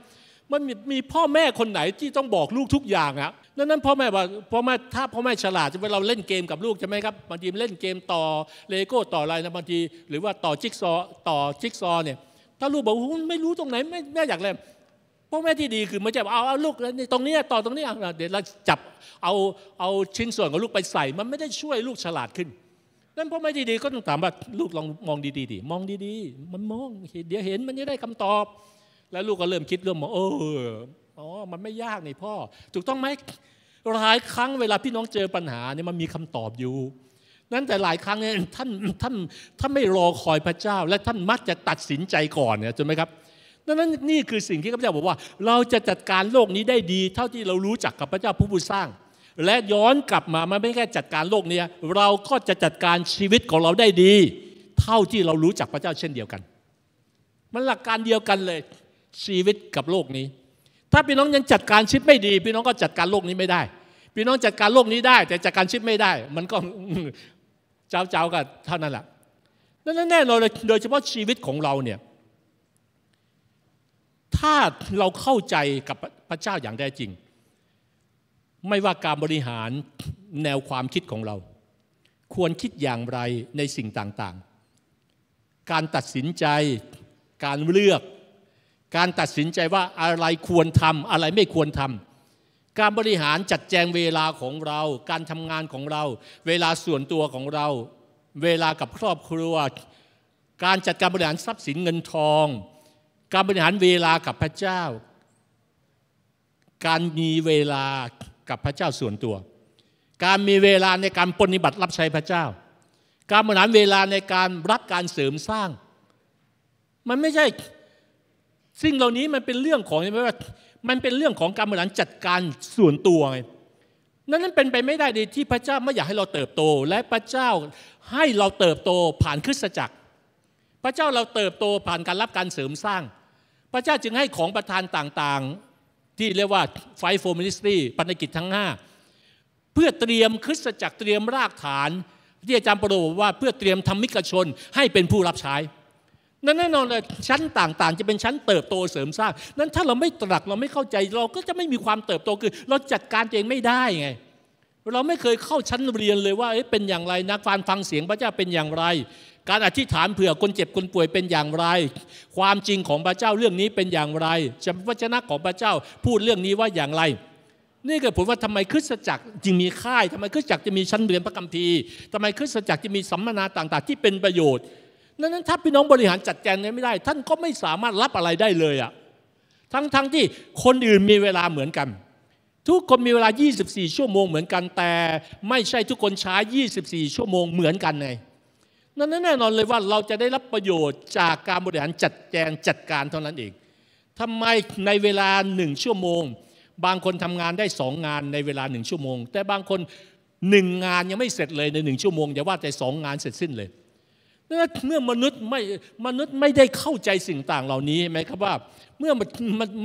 มันมีพ่อแม่คนไหนที่ต้องบอกลูกทุกอย่างอ่ะนั่นนั้นพ่อแม่ว่าพ่อแม่ถ้าพ่อแม่ฉลาดจะเราเล่นเกมกับลูกใช่ไหมครับบางทีเล่นเกมต่อเลโก้ต่ออะไรนะบางที หรือว่าต่อจิ๊กซอ ต่อจิ๊กซอเนี่ยถ้าลูกบอกว่าไม่รู้ตรงไหนไม่แม่อยากเล่นพ่อแม่ที่ดีคือไม่ใช่ว่าเอาเอาลูกแนี่ตรงนี้ต่อตรงนี้เดี๋ยวเราจับเอาเอาชิ้นส่วนของลูกไปใส่มันไม่ได้ช่วยลูกฉลาดขึ้นนั่นพ่อแม่ที่ดีก็ต้องถามว่าลูกลองมองดีๆดิมองดีๆ มันมอง เดี๋ยวเห็นมันจะได้คำตอบ แล้วลูกก็เริ่มคิดเริ่มมองเอออ๋อมันไม่ยากนี่พ่อถูกต้องไหมหลายครั้งเวลาพี่น้องเจอปัญหาเนี่ยมันมีคำตอบอยู่นั้นแต่หลายครั้งเนี่ยท่านท่านท่านไม่รอคอยพระเจ้า และท่านมักจะตัดสินใจก่อนเนี่ยใช่ไหมครับดังนั้นนี่คือสิ่งที่ข้าพเจ้าบอกว่า เราจะจัดการโลกนี้ได้ดี เท่าที่เรารู้จักกับพระเจ้าผู้ผู้สร้าง และย้อนกลับมามันไม่แค่จัดการโลกนี้ เราก็จะจัดการชีวิตของเราได้ดี เท่าที่เรารู้จักพระเจ้าเช่นเดียวกัน มันหลักการเดียวกันเลยชีวิตกับโลกนี้ ถ้าพี่น้องยังจัดการชีวิตไม่ดี พี่น้องก็จัดการโลกนี้ไม่ได้ พี่น้องจัดการโลกนี้ได้แต่จัดการชีวิตไม่ได้ มันก็เจ้าๆกันเท่านั้นแหละดังนั้นแน่นอนเลยโดยเฉพาะชีวิตของเราเนี่ยถ้าเราเข้าใจกับพระเจ้าอย่างแท้จริง ไม่ว่าการบริหารแนวความคิดของเรา ควรคิดอย่างไรในสิ่งต่างๆ การตัดสินใจ การเลือก การตัดสินใจว่าอะไรควรทำอะไรไม่ควรทำการบริหารจัดแจงเวลาของเรา การทำงานของเรา เวลาส่วนตัวของเรา เวลากับครอบครัว การจัดการบริหารทรัพย์สินเงินทองการบริหารเวลากับพระเจ้า การมีเวลากับพระเจ้าส่วนตัว การมีเวลาในการปฏิบัติรับใช้พระเจ้า การบริหารเวลาในการรักการเสริมสร้าง มันไม่ใช่สิ่งเหล่านี้มันเป็นเรื่องของไมว่ามันเป็นเรื่องของการบริหารจัดการส่วนตัวไง นั้นนั้นเป็นไปไม่ได้ลยที่พระเจ้าไม่อยากให้เราเติบโตและพระเจ้าให้เราเติบโตผ่านคริสตจักร พระเจ้าเราเติบโตผ่านการรับการเสริมสร้างพระเจ้าจึงให้ของประทานต่างๆที่เรียกว่าไฟโฟมินิสตี้ปนกิจทั้ง 5 เพื่อเตรียมคริสตจักรเตรียมรากฐาน ที่อาจารย์ประโบอกว่าเพื่อเตรียมทำมิกชนให้เป็นผู้รับใช้ นั่นแน่นอนเลยชั้นต่างๆ จะเป็นชั้นเติบโตเสริมสร้างนั้นถ้าเราไม่ตรัก เราไม่เข้าใจเราก็จะไม่มีความเติบโตคือเราจัดการตัวเองไม่ได้ไงเราไม่เคยเข้าชั้นเรียนเลยว่าเป็นอย่างไรนะกฟังฟังเสียงพระเจ้าเป็นอย่างไร การอธิษฐานเผื่อคนเจ็บคนป่วยเป็นอย่างไร ความจริงของพระเจ้าเรื่องนี้เป็นอย่างไรจำพระชนะของพระเจ้าพูดเรื่องนี้ว่าอย่างไร นี่กิดผลว่าทำไมคริสตจักรจึงมีค่าย ทำไมคริสตจักรจะมีชั้นเรียนพระคัมภีร์ทำไมคริสตจักรจะมีสัมมนาต่าง ๆ ที่เป็นประโยชน์นั้นถ้าพี่น้องบริหารจัดแจงไม่ได้ ท่านก็ไม่สามารถรับอะไรได้เลยอะทั้งๆที่คนอื่นมีเวลาเหมือนกันทุกคนมีเวลา24 ชั่วโมงเหมือนกัน แต่ ไม่ใช่ทุกคนใช้ 24 ชั่วโมงเหมือนกันไง นั้นแน่นอนเลยว่าเราจะได้รับประโยชน์จากการบริหารจัดแจงจัดการเท่านั้นเองทำไมในเวลาหนึ่งชั่วโมง บางคนทำงานได้สองงานในเวลาหนึ่งชั่วโมง แต่บางคนหนึ่งงานยังไม่เสร็จเลยในหนึ่งชั่วโมงอย่าว่าแต่สองงานเสร็จสิ้นเลย่เมื่อมนุษย์ไม่ มนุษย์ไม่ได้เข้าใจสิ่งต่างเหล่านี้ไหมครับว่า เมื่อ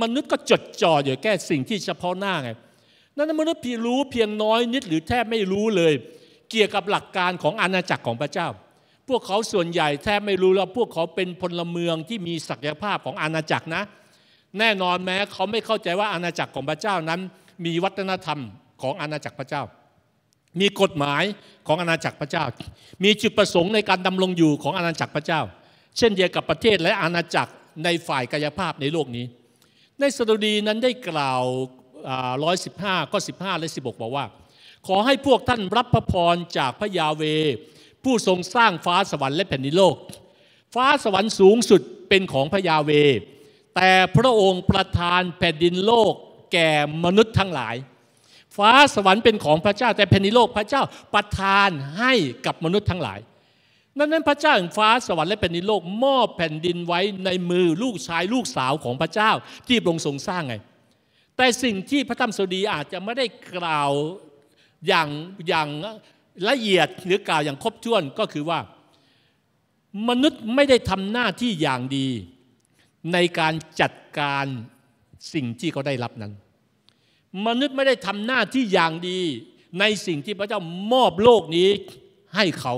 มนุษย์ก็จดจ่ออยู่แก่สิ่งที่เฉพาะหน้าไงนั้นมนุษย์รู้เพียงน้อยนิดหรือแทบไม่รู้เลย เกี่ยวกับหลักการของอาณาจักรของพระเจ้า พวกเขาส่วนใหญ่แทบไม่รู้แล้วพวกเขาเป็นพลเมืองที่มีศักยภาพของอาณาจักรนะ แน่นอนแม้เขาไม่เข้าใจว่าอาณาจักรของพระเจ้านั้น มีวัฒนธรรมของอาณาจักรพระเจ้า มีกฎหมายของอาณาจักรพระเจ้า มีจุดประสงค์ในการดำรงอยู่ของอาณาจักรพระเจ้า เช่น เดียวกับประเทศและอาณาจักรในฝ่ายกายภาพในโลกนี้ ในสดุดีนั้นได้กล่าวร้อยสิบห้าก็สิบห้าและสิบกบอกว่า ขอให้พวกท่านรับพระพรจากพระยาเวผู้ทรงสร้างฟ้าสวรรค์และแผ่นดินโลก ฟ้าสวรรค์สูงสุดเป็นของพระยาเวแต่พระองค์ประทานแผ่นดินโลกแก่มนุษย์ทั้งหลาย ฟ้าสวรรค์เป็นของพระเจ้าแต่แผ่นดินโลกพระเจ้าประทานให้กับมนุษย์ทั้งหลายนั้นนั้นพระเจ้าแห่งฟ้าสวรรค์และแผ่นดินโลกมอบแผ่นดินไว้ในมือลูกชายลูกสาวของพระเจ้าที่พระองค์ทรงสร้างไงแต่สิ่งที่พระธรรมสดีอาจจะไม่ได้กล่าวอย่างอย่างละเอียดหรือกล่าวอย่างครบถ้วนก็คือว่า มนุษย์ไม่ได้ทำหน้าที่อย่างดี ในการจัดการสิ่งที่เขาได้รับนั้น มนุษย์ไม่ได้ทำหน้าที่อย่างดี ในสิ่งที่พระเจ้ามอบโลกนี้ให้เขา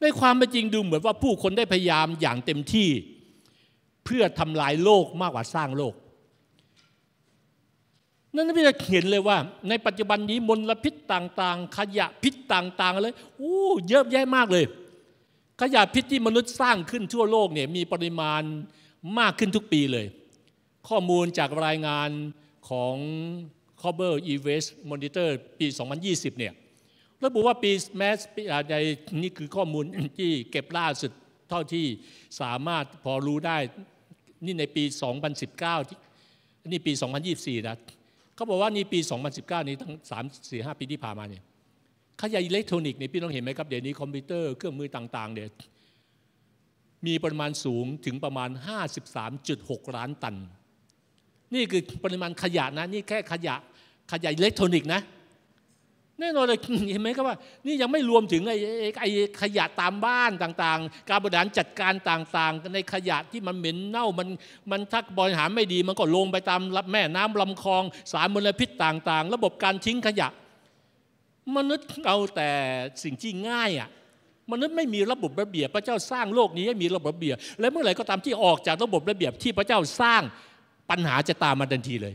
ในความเป็นจริงดูเหมือนว่าผู้คนได้พยายามอย่างเต็มที่เพื่อทำลายโลกมากกว่าสร้างโลกนั่นพี่จะเขียนเลยว่าในปัจจุบันนี้มลพิษต่างๆ ขยะพิษต่างๆเลยโอ้เยอะแยะมากเลย ขยะพิษที่มนุษย์สร้างขึ้นทั่วโลกเนี่ย มีปริมาณมากขึ้นทุกปีเลย ข้อมูลจากรายงานของ c o b e r e w a s t e Monitor ปี 2020 เนี่ยระบุว่าปีแมสในนี่คือข้อมูลที่เก็บล่าสุดเท่าที่สามารถพอรู้ได้ นี่ในปี 2019 นี่ปี 2024 นะเขาบอกว่านี่ปี 2019 นี้ทั้ง 3 4 5 ปีที่ผ่านมาเนี่ยขยะอิเล็กทรอนิกส์เนี่ยพี่น้องเห็นไหมครับเดี๋ยวนี้คอมพิวเตอร์เครื่องมือต่างๆเนี่ยมีปริมาณสูงถึงประมาณ 53.6 ล้านตัน นี่คือปริมาณขยะนะ นี่แค่ขยะ ขยะอิเล็กทรอนิกส์นะแน่นอนเลยเห็นไหมครับว่า นี่ยังไม่รวมถึงไอ้ไอ้ขยะตามบ้านต่าง ๆการบริหารจัดการต่างๆในขยะที่มันเหม็นเน่ามันมันทักบริหารไม่ดีมันก็ลงไปตามรับแม่น้ำลำคลอง สารมลพิษต่าง ๆ ระบบการทิ้งขยะ มนุษย์เอาแต่สิ่งที่ง่ายอ่ะมนุษย์ไม่มีระบบระเบียบ พระเจ้าสร้างโลกนี้ให้มีระบบระเบียบและเมื่อไหร่ก็ตามที่ออกจากระบบระเบียบที่พระเจ้าสร้างปัญหาจะตามมาทันทีเลย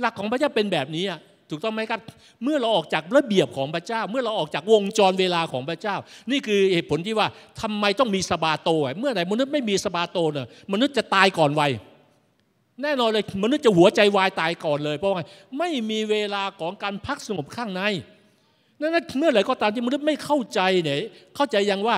หลักของพระเจ้าเป็นแบบนี้อ่ะถูกต้องไหมครับเมื่อเราออกจากระเบียบของพระเจ้า เมื่อเราออกจากวงจรเวลาของพระเจ้า นี่คือเหตุผลที่ว่าทำไมต้องมีสบาโตเมื่อไหร่มนุษย์ไม่มีสบาโตเนี่ยมนุษย์จะตายก่อนวัยแน่นอนเลยมนุษย์จะหัวใจวายตายก่อนเลย เพราะว่าไม่มีเวลาของการพักสงบข้างในนั่นเมื่อไหร่ก็ตามที่มนุษย์ไม่เข้าใจเนี่ยเข้าใจยังว่า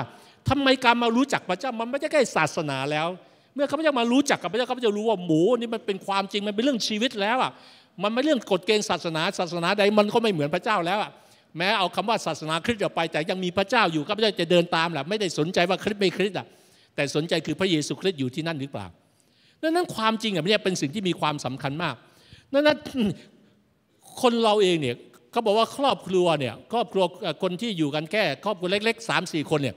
ทำไมการมารู้จักพระเจ้า มันไม่ใช่แค่ศาสนาแล้ว เมื่อข้าพเจ้ามารู้จักกับพระเจ้าข้าพเจ้ารู้ว่าหมูนี่มันเป็นความจริงมันเป็นเรื่องชีวิตแล้วอ่ะมันไม่เรื่องกฎเกณฑ์ศาสนาศาสนาใดมันก็ไม่เหมือนพระเจ้าแล้วอะแม้เอาคำว่าศาสนาคริสต์ออกไป แต่ยังมีพระเจ้าอยู่ก็ไม่ได้จะเดินตามแหละไม่ได้สนใจว่าคริสต์ไม่คริสต์อะแต่สนใจคือพระเยซูคริสต์อยู่ที่นั่นหรือเปล่าดังนั้นความจริงอ่ะเนี่ยเป็นสิ่งที่มีความสำคัญมากดังนั้นคนเราเอง เนี่ยเขาบอกว่าครอบครัวเนี่ยครอบครัวคนที่อยู่กันแค่ครอบครัวเล็กๆสามสี่คนเนี่ย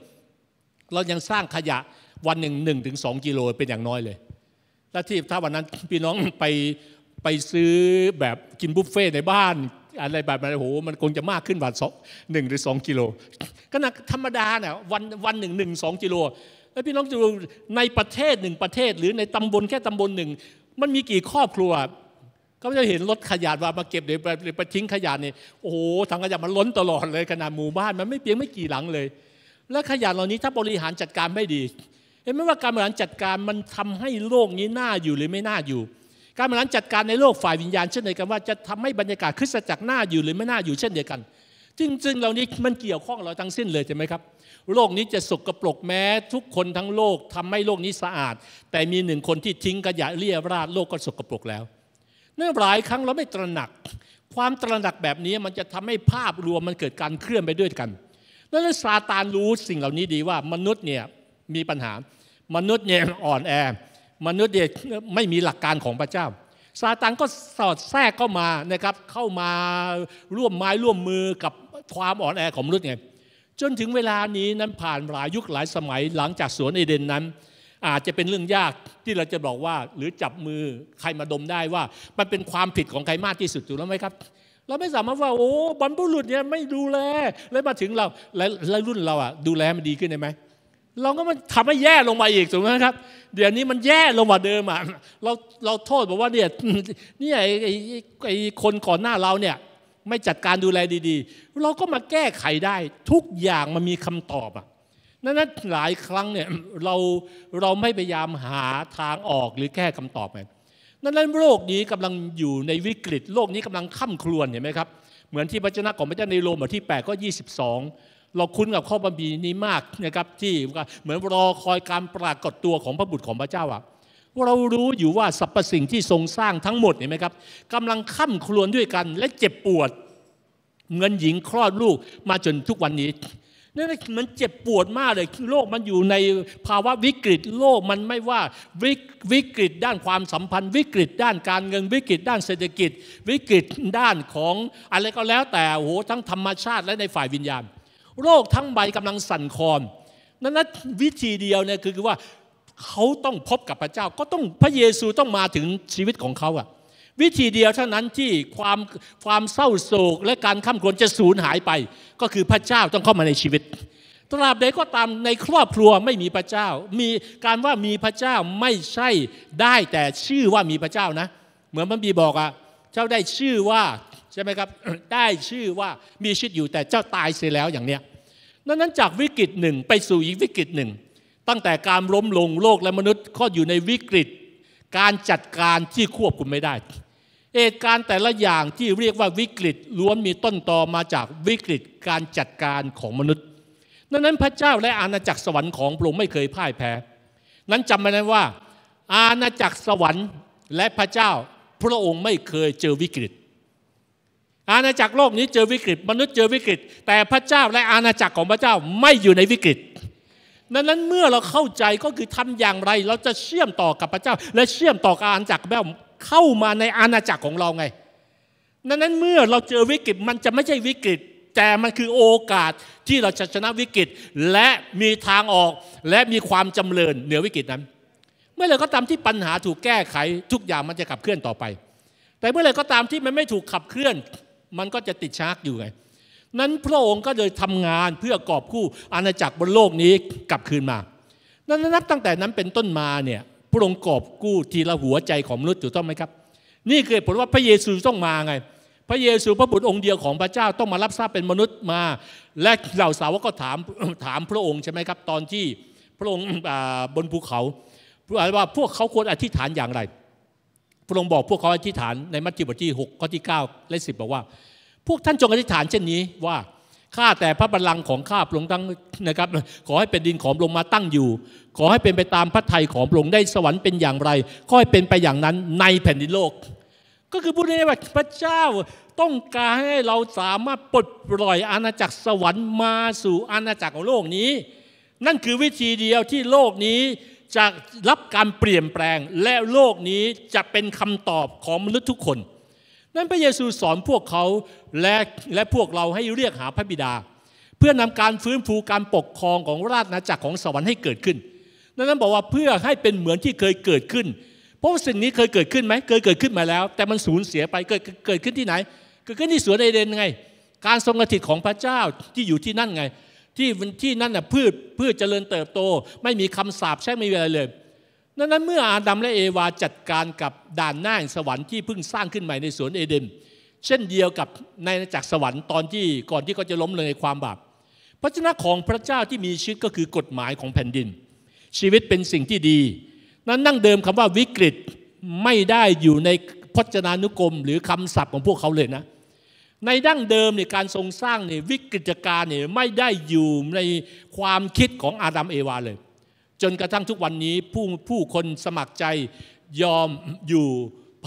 เรายังสร้างขยะวันหนึ่งหนึ่งถึงสองกิโลเป็นอย่างน้อยเลยและที่ถ้าวันนั้นพี่น้องไปไปซื้อแบบกินบุฟเฟ่ในบ้าน อะไรแบบนั้นโอ้โหมันคงจะมากขึ้นบาทสองหนึ่งหรือสองกิโลขนักธรรมดาเนี่ยวันวันหนึ่งหนึ่งสองกิโลแล้วพี่น้องจะดูในประเทศหนึ่งประเทศ หรือในตำบลแค่ตำบลหนึ่งมันมีกี่ครอบครัวก็จะเห็นรถขยะว่ามาเก็บเดี๋ยวไปทิ้งขยะนี่ โอ้โหถังขยะมันล้นตลอดเลย ขนาดหมู่บ้านมันไม่เพียงไม่กี่หลังเลย และขยะเหล่านี้ถ้าบริหารจัดการไม่ดีเห็นไหมว่าการบริหารจัดการมันทำให้โลกนี้น่าอยู่หรือไม่น่าอยู่การบริหารจัดการในโลกฝ่ายวิญญาณเช่นเดียวกันว่าจะทำให้บรรยากาศคริสตจักรน้าอยู่หรือไม่น่าอยู่เช่นเดียวกัน จริง ๆ เหล่านี้มันเกี่ยวข้องเราทั้งสิ้นเลยใช่ไหมครับ โลกนี้จะสกปรกแม้ ทุกคนทั้งโลกทำให้โลกนี้สะอาด แต่มีหนึ่งคนที่ทิ้งขยะเลี่ยราดโลกก็สกปรกแล้วเนื่องหลายครั้งเราไม่ตระหนัก ความตระหนักแบบนี้มันจะทำให้ภาพรวมมันเกิดการเคลื่อนไปด้วยกันดังนั้นซาตานรู้สิ่งเหล่านี้ดีว่ามนุษย์เนี่ยมีปัญหา มนุษย์เนี่ยอ่อนแอมนุษย์เนี่ยไม่มีหลักการของพระเจ้าซาตานก็สอดแทรกเข้ามานะครับ เข้ามาร่วมไม้ร่วมมือกับความอ่อนแอของมนุษย์ไงจนถึงเวลานี้นั้นผ่านหลายยุคหลายสมัยหลังจากสวนเอเดนนั้น อาจจะเป็นเรื่องยากที่เราจะบอกว่า หรือจับมือใครมาดมได้ว่า มันเป็นความผิดของใครมากที่สุดถูกแล้วไหมครับ เราไม่สามารถว่าโอ้บรรพุรุษเนี่ยไม่ดูแล แล้วมาถึงเราและรุ่นเราอ่ะดูแลมันดีขึ้นได้ไหมเราก็มันทำให้แย่ลงมาอีกถูกไหมครับ เดี๋ยวนี้มันแย่ลงกว่าเดิมอ่ะเราเราโทษบอกว่าเนี่ยนี่ไอ้ไอ้คนก่อนหน้าเราเนี่ยไม่จัดการดูแลดี ๆ เราก็มาแก้ไขได้ทุกอย่างมันมีคำตอบอ่ะนั้นหลายครั้งเนี่ยเราเราไม่พยายามหาทางออกหรือแก้คำตอบไันนั้นโลกนี้กำลังอยู่ในวิกฤตโลกนี้กำลังข่ำครวญเห็นไหมครับเหมือนที่พระเจ้าของพระเจ้าในโรมบทที่8ก็22เราคุ้นกับข้อบัญญัตินี้มากนะครับที่เหมือนรอคอยการปรากฏตัวของพระบุตรของพระเจ้าอ่ะเรารู้อยู่ว่าสรรพสิ่งที่ทรงสร้างทั้งหมดเห็นไหมครับกำลังข้ำครวญด้วยกัน และเจ็บปวดเงินหญิงคลอดลูกมาจนทุกวันนี้นั่นมันเจ็บปวดมากเลยโลกมันอยู่ในภาวะวิกฤตโลกมันไม่ว่าวิวกฤตด้านความสัมพันธ์ วิกฤตด้านการเงินวิกฤตด้านเศรษฐกิจ วิกฤตด้านของอะไรก็แล้ว แต่โหทั้งธรรมชาติและในฝ่ายวิญญาณโรคทั้งใบกำลังสั่นคลอนนั้นวิธีเดียวเนี่ย คือว่าเขาต้องพบกับพระเจ้า ก็ต้องพระเยซูต้องมาถึงชีวิตของเขาอะวิธีเดียวเท่านั้นที่ความความเศร้าโศกและการข้ามกลรจะสูญหายไป ก็คือพระเจ้าต้องเข้ามาในชีวิตตราบใดก็ตามในครอบครัวไม่มีพระเจ้า มีการว่ามีพระเจ้าไม่ใช่ได้แต่ชื่อว่ามีพระเจ้านะเหมือนพระบีบอกอะเจ้าได้ชื่อว่า ใช่ไหมครับ ได้ชื่อว่ามีชีวิตอยู่แต่เจ้าตายเสียแล้วอย่างเนี้ยนั้นจากวิกฤตหนึ่งไปสู่อีกวิกฤตหนึ่งตั้งแต่การล้มลงโลกและมนุษย์ก็อยู่ในวิกฤต การจัดการที่ควบคุมไม่ได้เหตุการณ์แต่ละอย่างที่เรียกว่าวิกฤตล้วนมีต้นตอมาจากวิกฤตการจัดการของมนุษย์ดังนั้นพระเจ้าและอาณาจักรสวรรค์ของพระองค์ไม่เคยพ่ายแพ้ นั้นจำไว้นะว่า อาณาจักรสวรรค์และพระเจ้าพระองค์ไม่เคยเจอวิกฤตอาณาจักรโลกนี้เจอวิกฤตมนุษย์เจอวิกฤต แต่พระเจ้าและอาณาจักรของพระเจ้าไม่อยู่ในวิกฤต นั้นั้นเมื่อเราเข้าใจก็คือทำอย่างไร เราจะเชื่อมต่อกับพระเจ้า และเชื่อมต่อกับอาณาจักรแบบเข้ามาในอาณาจักรของเราไง นังนั้นเมื่อเราเจอวิกฤตมันจะไม่ใช่วิกฤต แต่มันคือโอกาสที่เราจะชนะวิกฤตและมีทางออกและมีความจำเริญเหนือวิกฤตนั้น เมื่อไรก็ตามที่ปัญหาถูกแก้ไขทุกอย่างมันจะขับเคลื่อนต่อไป แต่เมื่อไรก็ตามที่มันไม่ถูกขับเคลื่อนมันก็จะติดชาร์กอยู่ไง นั้นพระองค์ก็เลยทำงานเพื่อกอบคู่อาณาจักรบนโลกนี้กลับคืนมา นั้นนับตั้งแต่นั้นเป็นต้นมาเนี่ยพระองค์กอบกู้ทีละหัวใจของ มนุษย์ถูกต้องไหมครับ นี่เกิดผลว่าพระเยซูต้องมาไง พระเยซูพระบุตรองค์เดียวของพระเจ้าต้องมารับทราบเป็นมนุษย์มา และเหล่าสาวกก็ถามถามพระองค์ใช่ไหมครับ ตอนที่พระองค์บนภูเขาว่าพวกเขาควรอธิษฐานอย่างไรพระองค์บอกพวกเขาอธิษฐานในมัทธิวบทที่6ข้อที่9และ10 บอกว่า พวกท่านจงอธิษฐานเช่นนี้ว่าข้าแต่พระบัลลังก์ของข้าพระองค์ตั้งนะครับ ขอให้เป็นดินของพระองค์มาตั้งอยู่ ขอให้เป็นไปตามพระทัยของพระองค์ได้สวรรค์เป็นอย่างไรก็ให้เป็นไปอย่างนั้นในแผ่นดินโลก ก็คือพูดง่ายๆว่าพระเจ้าต้องการให้เราสามารถ ปลดปล่อยอาณาจักรสวรรค์มาสู่อาณาจักรของโลกนี้ นั่นคือวิธีเดียวที่โลกนี้จะรับการเปลี่ยนแปลงและโลกนี้จะเป็นคำตอบของมนุษย์ทุกคนนั้นพระเยซูสอนพวกเขาและและพวกเราให้เรียกหาพระบิดา เพื่อนำการฟื้นฟูการปกครองของราชนาจักรของสวรรค์ให้เกิดขึ้นันั้นบอกว่าเพื่อให้เป็นเหมือนที่เคยเกิดขึ้น เพราะสิ่งนี้เคยเกิดขึ้นไหมเคยเกิดขึ้นมาแล้ว แต่มันสูญเสียไปเกิดเกิดขึ้นที่ไหน เกิดขึ้นที่สวนเอเดนไง การทรงสถิตของพระเจ้าที่อยู่ที่นั่นไงที่ที่นั่นน่ะพืชพืชเจริญเติบโตไม่มีคำสาปแช่งไม่มีอะไรเลยนั้นเมื่ออาดัมและเอวาจัดการกับด่านหน้าสวรรค์ที่เพิ่งสร้างขึ้นใหม่ในสวนเอเดนเช่นเดียวกับในจากสวรรค์ตอนที่ก่อนที่เขาจะล้มเลงในความบาป พระชนะของพระเจ้าที่มีชีวิตก็คือกฎหมายของแผ่นดิน ชีวิตเป็นสิ่งที่ดี นั้นนั่งเดิมคำว่าวิกฤตไม่ได้อยู่ในพจนานุกรม หรือคำศัพท์ของพวกเขาเลยนะเในดั้งเดิมเนี่ยการทรงสร้างเนี่ยวิกฤตการเนี่ยไม่ได้อยู่ในความคิดของอาดัมเอวาเลย จนกระทั่งทุกวันนี้ผู้ผู้คนสมัครใจยอมอยู่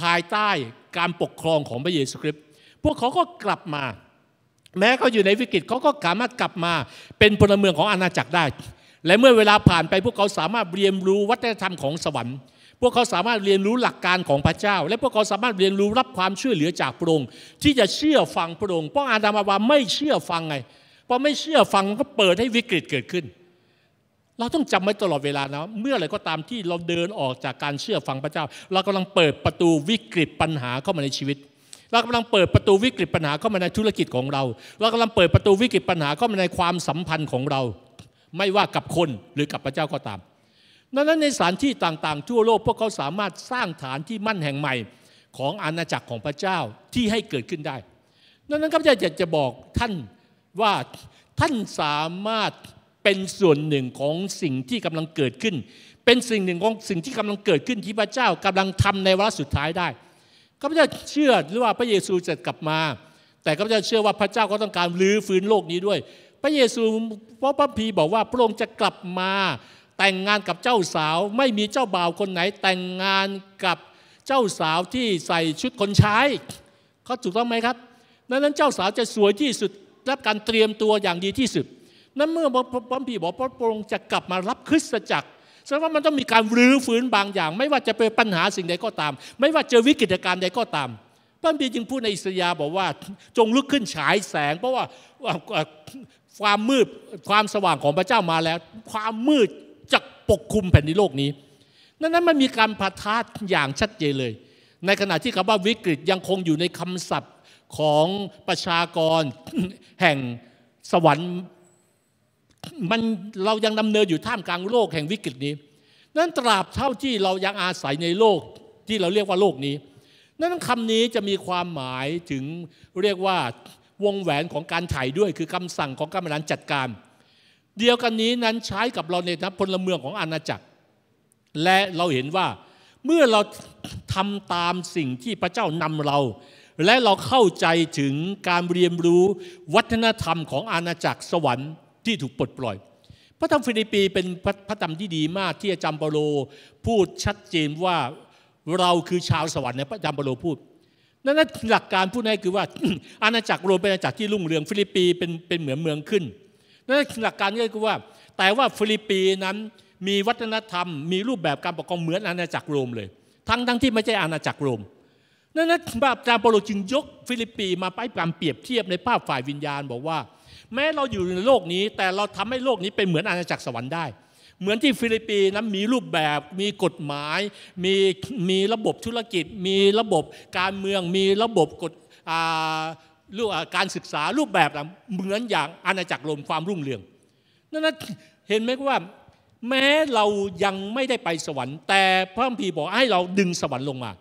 ภายใต้การปกครองของพระเยซูคริสต์พวกเขาก็กลับมา แม้เขาอยู่ในวิกฤตเขาก็สามารถกลับมาเป็นพลเมืองของอาณาจักรได้ และเมื่อเวลาผ่านไปพวกเขาสามารถเรียนรู้วัฒนธรรมของสวรรค์พวกเขาสามารถเรียนรู้หลักการของพระเจ้า และพวกเขาสามารถเรียนรู้รับความช่วยเหลือจากพระองค์ที่จะเชื่อฟังพระองค์เพราะอาดามาวาไม่เชื่อฟังไงพอไม่เชื่อฟังมันก็เปิดให้วิกฤตเกิดขึ้น เราต้องจำไว้ตลอดเวลานะเมื่อไรก็ตามที่เราเดินออกจากการเชื่อฟังพระเจ้า เรากำลังเปิดประตูวิกฤตปัญหาเข้ามาในชีวิต เรากำลังเปิดประตูวิกฤตปัญหาเข้ามาในธุรกิจของเรา เรากำลังเปิดประตูวิกฤตปัญหาเข้ามาในความสัมพันธ์ของเรา ไม่ว่ากับคนหรือกับพระเจ้าก็ตามดังนั้นในสถานที่ต่างๆทั่วโลกพวกเขาสามารถสร้างฐานที่มั่นแห่งใหม่ของอาณาจักรของพระเจ้าที่ให้เกิดขึ้นได้ ดังนั้นข้าพเจ้าอยากจะบอกท่านว่าท่านสามารถเป็นส่วนหนึ่งของสิ่งที่กำลังเกิดขึ้น เป็นสิ่งหนึ่งของสิ่งที่กำลังเกิดขึ้นที่พระเจ้ากำลังทำในวาระสุดท้ายได้ข้าพเจ้าเชื่อหรือว่าพระเยซูจะกลับมา แต่ข้าพเจ้าเชื่อว่าพระเจ้าก็ต้องการรื้อฟื้นโลกนี้ด้วย พระเยซูพระพระพีบอกว่าพระองค์จะกลับมาแต่งงานกับเจ้าสาวไม่มีเจ้าบ่าวคนไหน แต่งงานกับเจ้าสาวที่ใส่ชุดคนใช้เขาถูกต้องไหมครับดังนั้นเจ้าสาวจะสวยที่สุดรับการเตรียมตัวอย่างดีที่สุดนั้นเมื่อพระพีบอกพระพงศ์จะกลับมารับคริสตจักรแสดงว่ามันต้องมีการรื้อฟื้นบางอย่าง ไม่ว่าจะเป็นปัญหาสิ่งใดก็ตาม ไม่ว่าเจอวิกฤตการณ์ใดก็ตามพระพีจึงพูดในอิสยาบอกว่าจงลุกขึ้นฉายแสง เพราะว่าความมืดความสว่างของพระเจ้ามาแล้วความมืดปกคลุมแผ่นดินโลกนี้ นั้นนั้นมันมีการปะทะอย่างชัดเจนเลย ในขณะที่คำว่าวิกฤตยังคงอยู่ในคำศัพท์ของประชากรแห่งสวรรค์ มันเรายังดำเนินอยู่ท่ามกลางโลกแห่งวิกฤตนี้นั้นตราบเท่าที่เรายังอาศัยในโลกที่เราเรียกว่าโลกนี้ นั้นคำนี้จะมีความหมายถึงเรียกว่าวงแหวนของการถ่ายด้วยคือคำสั่งของกรรมการจัดการเดียวกันนี้นั้นใช้กับเราในฐานะพลเมืองของอาณาจักร และเราเห็นว่าเมื่อเราทำตามสิ่งที่พระเจ้านำเรา และเราเข้าใจถึงการเรียนรู้วัฒนธรรมของอาณาจักรสวรรค์ที่ถูกปลดปล่อย พระธรรมฟิลิปปีเป็นพระธรรมที่ดีมากที่อาจารย์เปโลพูดชัดเจนว่าเราคือชาวสวรรค์นะพระอาจารย์เปโลพูด นั่นหลักการพูดง่ายคือว่าอาณาจักรโรมเป็นอาณาจักรที่รุ่งเรืองฟิลิปปีเป็นเป็นเหมือนเมืองขึ้นนั่นหลักการก็คือว่า แต่ว่าฟิลิปปีนั้นมีวัฒนธรรม มีรูปแบบการปกครองเหมือนอาณาจักรโรมเลย ทั้งทั้งที่ไม่ใช่อาณาจักรโรมนั่นนะอาจารย์ปโลจึงยกฟิลิปปีมาไปการเปรียบเทียบในภาพฝ่ายวิญญาณบอกว่า แม้เราอยู่ในโลกนี้ แต่เราทำให้โลกนี้เป็นเหมือนอาณาจักรสวรรค์ได้ เหมือนที่ฟิลิปปีนั้นมีรูปแบบมีกฎหมายมีมีระบบธุรกิจ มีระบบการเมือง มีระบบกฎรูปการศึกษารูปแบบเหมือนอย่างอาณาจักรโรมความรุ่งเรืองนั้นเห็นไหมว่า แม้เรายังไม่ได้ไปสวรรค์แต่พระพัมีบอกให้เราดึงสวรรค์ลงมา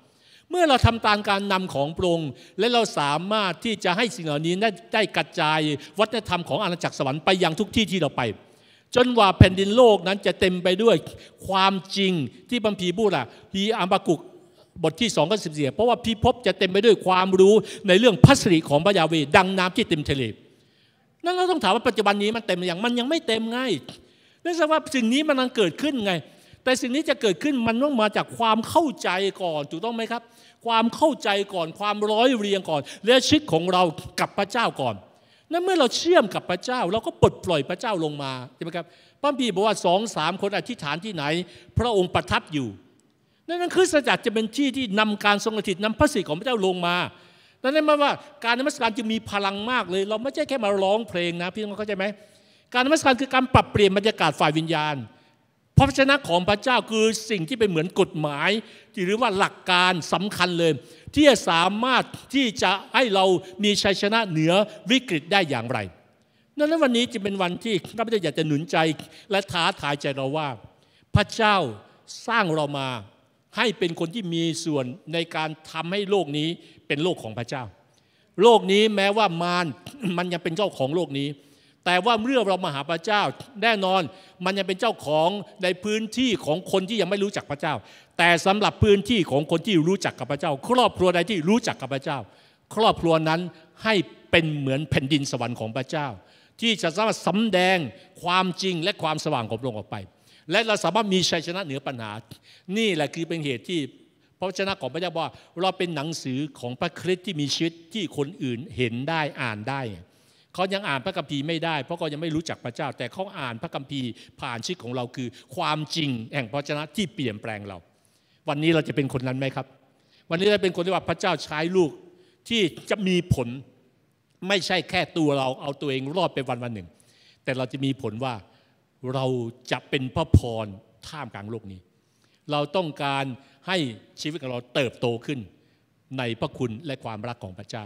เมื่อเราทำตามการนำของปรงและเราสามารถที่จะให้สิ่งเหล่านี้ได้ไดกระจายวัฒนธรรมของอาณาจักรสวรรค์ไปยังทุกที่ที่เราไป จนว่าแผ่นดินโลกนั้นจะเต็มไปด้วยความจริงที่บัมพีพูดอ่ะฮีอัมบากุกบทที่2ก็สิบเสียเพราะว่าพิภพจะเต็มไปด้วยความรู้ในเรื่องพัสริของพระยาเวดังน้าที่เต็มทะเลนั่นเราต้องถามว่าปัจจุบันนี้มันเต็มอย่างมันยังไม่เต็มไงนั่นแสดงว่าสิ่งนี้มันกำลังเกิดขึ้นไง แต่สิ่งนี้จะเกิดขึ้นมันต้องมาจากความเข้าใจก่อน ถูกต้องไหมครับ ความเข้าใจก่อน ความร้อยเรียงก่อน และชิดของเรากับพระเจ้าก่อนนั่นเมื่อเราเชื่อมกับพระเจ้าเราก็ปลดปล่อยพระเจ้าลงมาใช่ไหมครับพระบีบอกว่าสองสามคนอธิษฐานที่ไหน พระองค์ประทับอยู่นั่นนันคือสัจจะจะเป็นที่ที่นำการทรงสถิตนำพระสิริของพระเจ้าลงมา นั่นั้นหมายว่า การนมัสการจึงมีพลังมากเลย เราไม่ใช่แค่มาร้องเพลงนะพี่น้องเข้าใจไหมการนมัสการคือการปรับเปลี่ยนบรรยากาศฝ่ายวิญญาณ พระชนะของพระเจ้าคือสิ่งที่เป็นเหมือนกฎหมายหรือว่าหลักการสำคัญเลย ที่จะสามารถที่จะให้เรามีชัยชนะเหนือวิกฤตได้อย่างไรนั้นวันนี้จะเป็นวันที่ข้าพเจ้าอยากจะหนุนใจและท้าทายใจเราว่า พระเจ้าสร้างเรามาให้เป็นคนที่มีส่วนในการทำให้โลกนี้เป็นโลกของพระเจ้า โลกนี้แม้ว่ามารมันยังเป็นเจ้าของโลกนี้ แต่ว่าเมื่อเรามาหาพระเจ้า แน่นอนมันยังเป็นเจ้าของในพื้นที่ของคนที่ยังไม่รู้จักพระเจ้า แต่สำหรับพื้นที่ของคนที่รู้จักกับพระเจ้า ครอบครัวใดที่รู้จักกับพระเจ้า ครอบครัวนั้นให้เป็นเหมือนแผ่นดินสวรรค์ของพระเจ้า ที่จะสามารถสำแดงความจริงและความสว่างของพระองค์ออกไปและเราสามารถมีชัยชนะเหนือปัญหา นี่แหละคือเป็นเหตุที่พระชนะของพระเจ้าว่าเราเป็นหนังสือของพระคริสต์ที่มีชีวิตที่คนอื่นเห็นได้อ่านได้ เขายังอ่านพระคัมภีร์ไม่ได้ เพราะเขายังไม่รู้จักพระเจ้า แต่เขาอ่านพระคัมภีร์ผ่านชีวิตของเราคือ ความจริงแห่งพระชนะที่เปลี่ยนแปลงเรา วันนี้เราจะเป็นคนนั้นไหมครับ วันนี้เราเป็นคนที่ว่าพระเจ้าใช้ลูกที่จะมีผลไม่ใช่แค่ตัวเราเอาตัวเองรอดไปวันวันหนึ่ง แต่เราจะมีผลว่าเราจะเป็นพระพรท่ามกลางโลกนี้ เราต้องการให้ชีวิตของเราเติบโตขึ้น ในพระคุณและความรักของพระเจ้า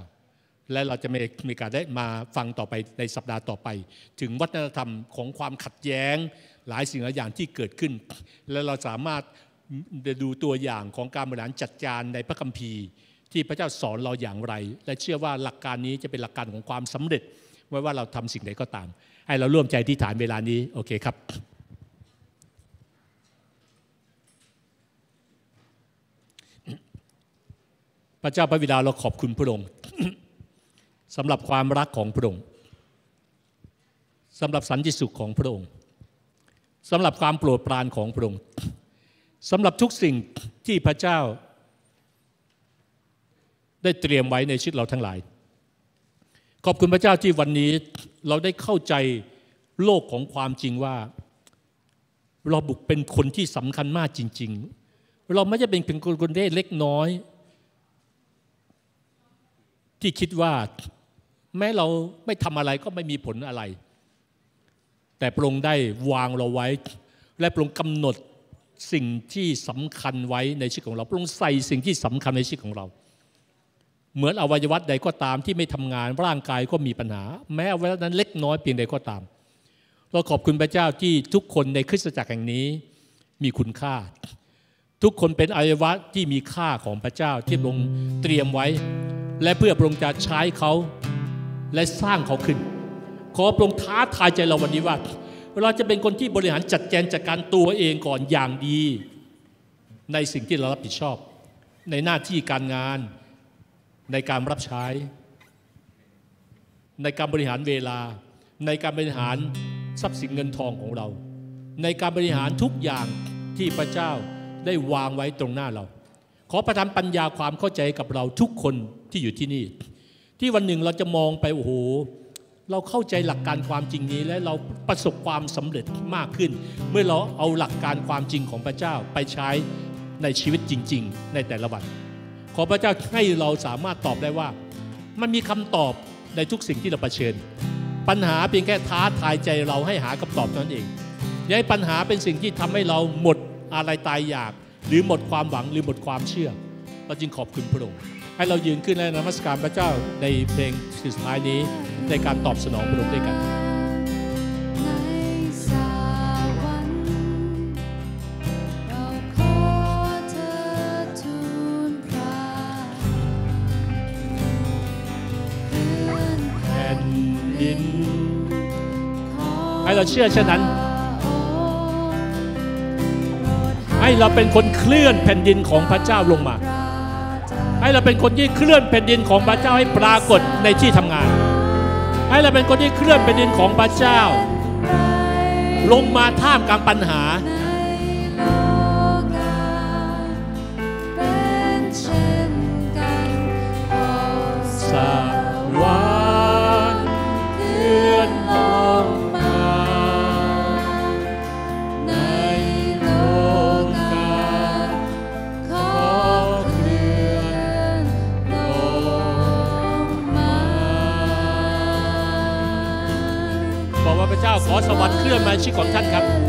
และเราจะมีการได้มาฟังต่อไปในสัปดาห์ต่อไป ถึงวัฒนธรรมของความขัดแย้งหลายสิ่งหลายอย่างที่เกิดขึ้น และเราสามารถดูตัวอย่างของการบริหารจัดการในพระคัมภีร์ ที่พระเจ้าสอนเราอย่างไร และเชื่อว่าหลักการนี้จะเป็นหลักการของความสำเร็จไม่ว่าเราทำสิ่งใดก็ตามให้เราร่วมใจที่ฐานเวลานี้ โอเคครับ พระเจ้าพระวิดาเราขอบคุณพระองค์สำหรับความรักของพระองค์สำหรับสันติสุขของพระองค์สำหรับความโปรดปรานของพระองค์สำหรับทุกสิ่งที่พระเจ้า ได้เตรียมไว้ในชีวิตเราทั้งหลายขอบคุณพระเจ้าที่วันนี้ เราได้เข้าใจโลกของความจริงว่า เราบุกเป็นคนที่สำคัญมากจริง ๆ เราไม่ใช่เป็นเพียงคนเรเล็กน้อย ที่คิดว่าแม้เราไม่ทำอะไรก็ไม่มีผลอะไร แต่พระองค์ได้วางเราไว้ และพระองค์กำหนดสิ่งที่สำคัญไว้ในชีวิตของเราพระองค์ใส่สิ่งที่สำคัญในชีวิตของเราเหมือนอวัยวะใดก็ตามที่ไม่ทำงานร่างกายก็มีปัญหา แม้อวัยวะนั้นเล็กน้อยเพียงใดก็ตาม เราขอบคุณพระเจ้าที่ทุกคนในคริสตจักรแห่งนี้มีคุณค่า ทุกคนเป็นอวัยวะที่มีค่าของพระเจ้าที่พระองค์เตรียมไว้ และเพื่อพระองค์จะใช้เขา และสร้างเขาขึ้น ขอพระองค์ท้าทายใจเราวันนี้ว่าเราจะเป็นคนที่บริหารจัดแจงจัดการตัวเองก่อนอย่างดี ในสิ่งที่เรารับผิดชอบ ในหน้าที่การงานในการรับใช้ ในการบริหารเวลา ในการบริหารทรัพย์สินเงินทองของเรา ในการบริหารทุกอย่างที่พระเจ้าได้วางไว้ตรงหน้าเรา ขอประทานปัญญาความเข้าใจกับเราทุกคนที่อยู่ที่นี่ ที่วันหนึ่งเราจะมองไปโอ้โหเราเข้าใจหลักการความจริงนี้และเราประสบความสำเร็จมากขึ้น เมื่อเราเอาหลักการความจริงของพระเจ้าไปใช้ในชีวิตจริง ๆ ในแต่ละวันขอพระเจ้าให้เราสามารถตอบได้ว่า มันมีคำตอบในทุกสิ่งที่เราเผชิญปัญหาเพียงแค่ท้าทายใจเราให้หาคำตอบนั้นเอง อย่าให้ปัญหาเป็นสิ่งที่ทำให้เราหมดอะไรตายอยาก หรือหมดความหวังหรือหมดความเชื่อเราจึงขอบคุณพระองค์ให้เรายืนขึ้นและนมัสการพระเจ้าในเพลงสุดท้ายนี้ในการตอบสนองพระองค์ด้วยกันเราเชื่อเช่นนั้น ให้เราเป็นคนเคลื่อนแผ่นดินของพระเจ้าลงมา ให้เราเป็นคนที่เคลื่อนแผ่นดินของพระเจ้าให้ปรากฏในที่ทำงาน ให้เราเป็นคนที่เคลื่อนแผ่นดินของพระเจ้า ลงมาท่ามกลางปัญหาลื่อนมาชิดของท่านครับ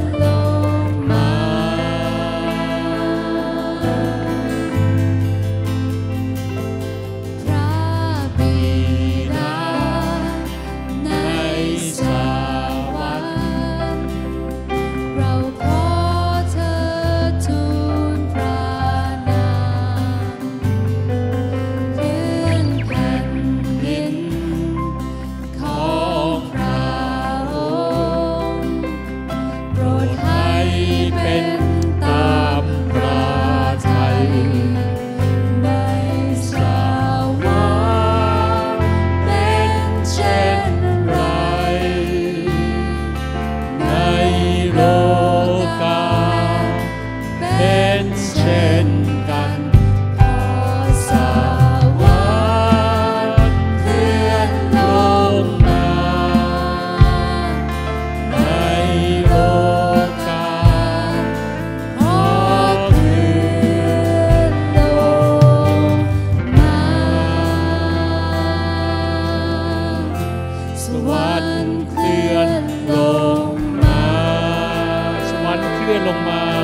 越隆嘛。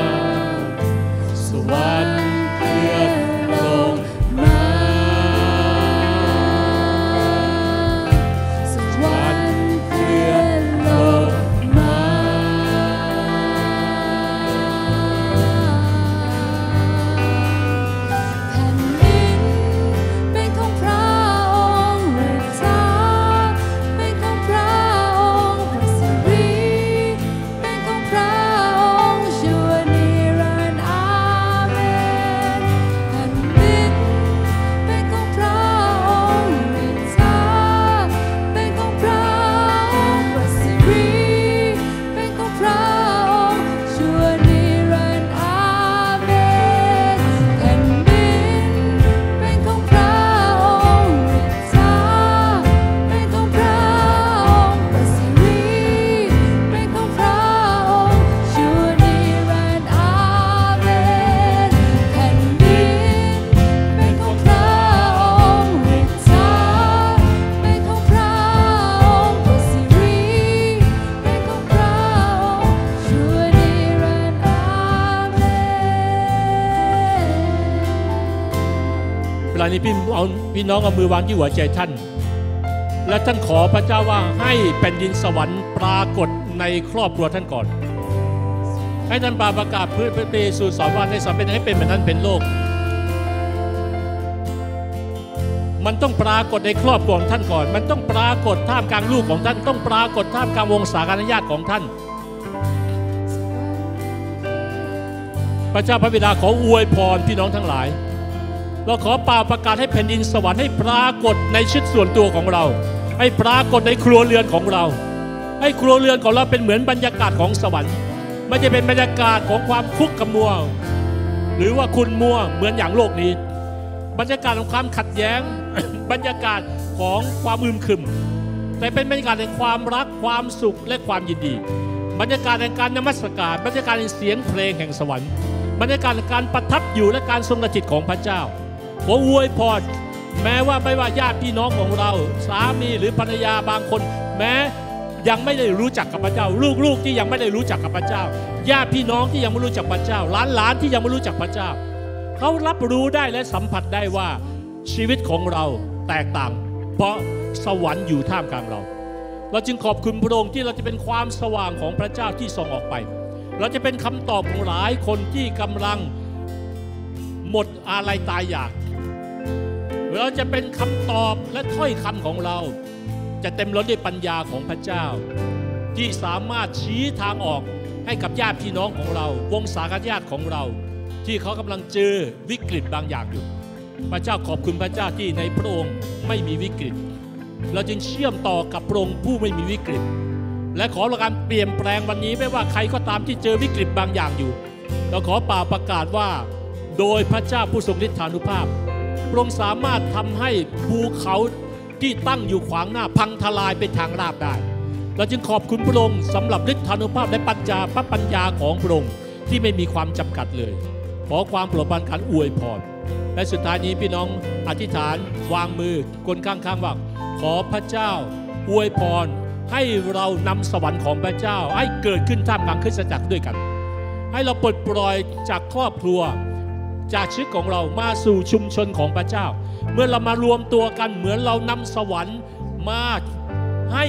พี่น้องเอามือวางที่หัวใจท่าน และท่านขอพระเจ้าว่าให้แผ่นดินสวรรค์ ปรากฏในครอบครัวท่านก่อน ให้ท่านปาประกาศพื้นพระเยซูสอนว่าในสามเป็นให้เป็นเหมือนนั้นเป็นโลก มันต้องปรากฏในครอบครัวท่านก่อน มันต้องปรากฏท่ามกลางลูกของท่าน ต้องปรากฏท่ามกลางวงศาคณะญาติของท่าน พระเจ้าพระบิดาขออวยพรพี่น้องทั้งหลายเราขอเป่าประกาศให้แผ่นดินสวรรค์ให้ปรากฏในชุดิส่วนตัวของเรา ให้ปรากฏในครัวเรือนของเรา ให้ครัวเรือนของเราเป็นเหมือนบรรยากาศของสวรรค์ไม่จะเป็นบรรยากาศของความคุกขมัว หรือว่าคุณมัว เหมือนอย่างโลกนี้ บรรยากาศของความขัดแย้งบรรยากาศของความอึมครึมแต่เป็นบรรยากาศแห่งความรัก ความสุขและความยินดี บรรยากาศแห่งการนมัสการบรรยากาศแห่งเสียงเพลงแห่งสวรรค์บรรยากาศแห่งการประทับอยู่และการทรงกระจิตของพระเจ้าผมอวยพรแม้ว่าไม่ว่าญาติพี่น้องของเรา สามีหรือภรรยาบางคนแม้ยังไม่ได้รู้จักกับพระเจ้า ลูกๆที่ยังไม่ได้รู้จักกับพระเจ้าญาติพี่น้องที่ยังไม่รู้จักพระเจ้า หลานๆที่ยังไม่รู้จักพระเจ้า เขารับรู้ได้และสัมผัสได้ว่า ชีวิตของเราแตกต่าง เพราะสวรรค์อยู่ท่ามกลางเรา เราจึงขอบคุณพระองค์ที่เราจะเป็นความสว่างของพระเจ้าที่ส่องออกไป เราจะเป็นคำตอบของหลายคนที่กำลังหมดอะไรตายอยากเราจะเป็นคำตอบและถ้อยคำของเรา จะเต็มล้นด้วยปัญญาของพระเจ้า ที่สามารถชี้ทางออกให้กับญาติพี่น้องของเรา วงศาคญาติของเรา ที่เขากำลังเจอวิกฤตบางอย่างอยู่ พระเจ้าขอบคุณพระเจ้าที่ในพระองค์ไม่มีวิกฤต เราจึงเชื่อมต่อกับพระองค์ผู้ไม่มีวิกฤต และขอประการเปลี่ยนแปลงวันนี้ไม่ว่าใครก็ตามที่เจอวิกฤตบางอย่างอยู่ เราขอป่าประกาศว่าโดยพระเจ้าผู้ทรงฤทธานุภาพ พระองค์สามารถทำให้ภูเขาที่ตั้งอยู่ขวางหน้าพังทลายเป็นทางราบได้ เราจึงขอบคุณพระองค์สำหรับฤทธานุภาพและปัญญาพระปัญญาของพระองค์ที่ไม่มีความจำกัดเลย ขอความโปรดปรานขันอวยพร และสุดท้ายนี้พี่น้องอธิษฐาน วางมือคนข้างๆ ว่า ขอพระเจ้าอวยพร ให้เรานำสวรรค์ของพระเจ้าให้เกิดขึ้นท่ามกลางคริสตจักรด้วยกัน ให้เราปลดปล่อยจากครอบครัวจากชีวิตของเรามาสู่ชุมชนของพระเจ้า เมื่อเรามารวมตัวกันเหมือนเรานำสวรรค์มาให้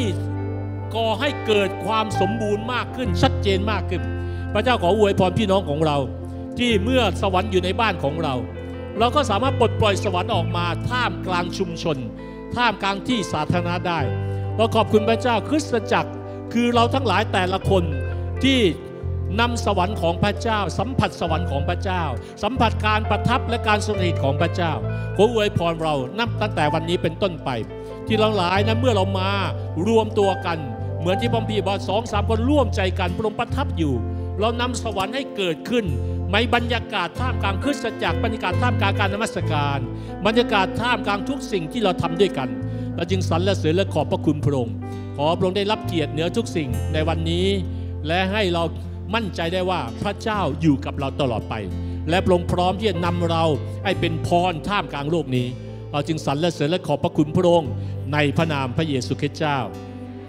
ก่อให้เกิดความสมบูรณ์มากขึ้นชัดเจนมากขึ้น พระเจ้าขออวยพรพี่น้องของเรา ที่เมื่อสวรรค์อยู่ในบ้านของเรา เราก็สามารถปลดปล่อยสวรรค์ออกมาท่ามกลางชุมชน ท่ามกลางที่สาธารณะได้เราขอบคุณพระเจ้าคริสตจักร คือเราทั้งหลายแต่ละคนที่นำสวรรค์ของพระเจ้า สัมผัสสวรรค์ของพระเจ้า สัมผัสการประทับและการสถิตของพระเจ้าขออวยพรเรานับตั้งแต่วันนี้เป็นต้นไป ที่เราหลายนะเมื่อเรามารวมตัวกันเหมือนที่พมพีบอกสอง สามคนร่วมใจกันพระองค์ประทับอยู่ เรานำสวรรค์ให้เกิดขึ้นในบรรยากาศท่ามกลางคริสตจักรบรรยากาศท่ามกลางการนมัสการบรรยากาศท่ามกลางทุกสิ่งที่เราทำด้วยกันเราจึงสรรเสริญและขอบพระคุณพระองค์ขอพระองค์ได้รับเกียรติเหนือทุกสิ่งในวันนี้ และให้เรามั่นใจได้ว่าพระเจ้าอยู่กับเราตลอดไป และพระองค์พร้อมที่จะนำเราให้เป็นพรท่ามกลางโลกนี้เราจึงสรรเสริญและขอบพระคุณพระองค์ในพระนามพระเยซูคริสต์เจ้า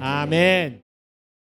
อาเมน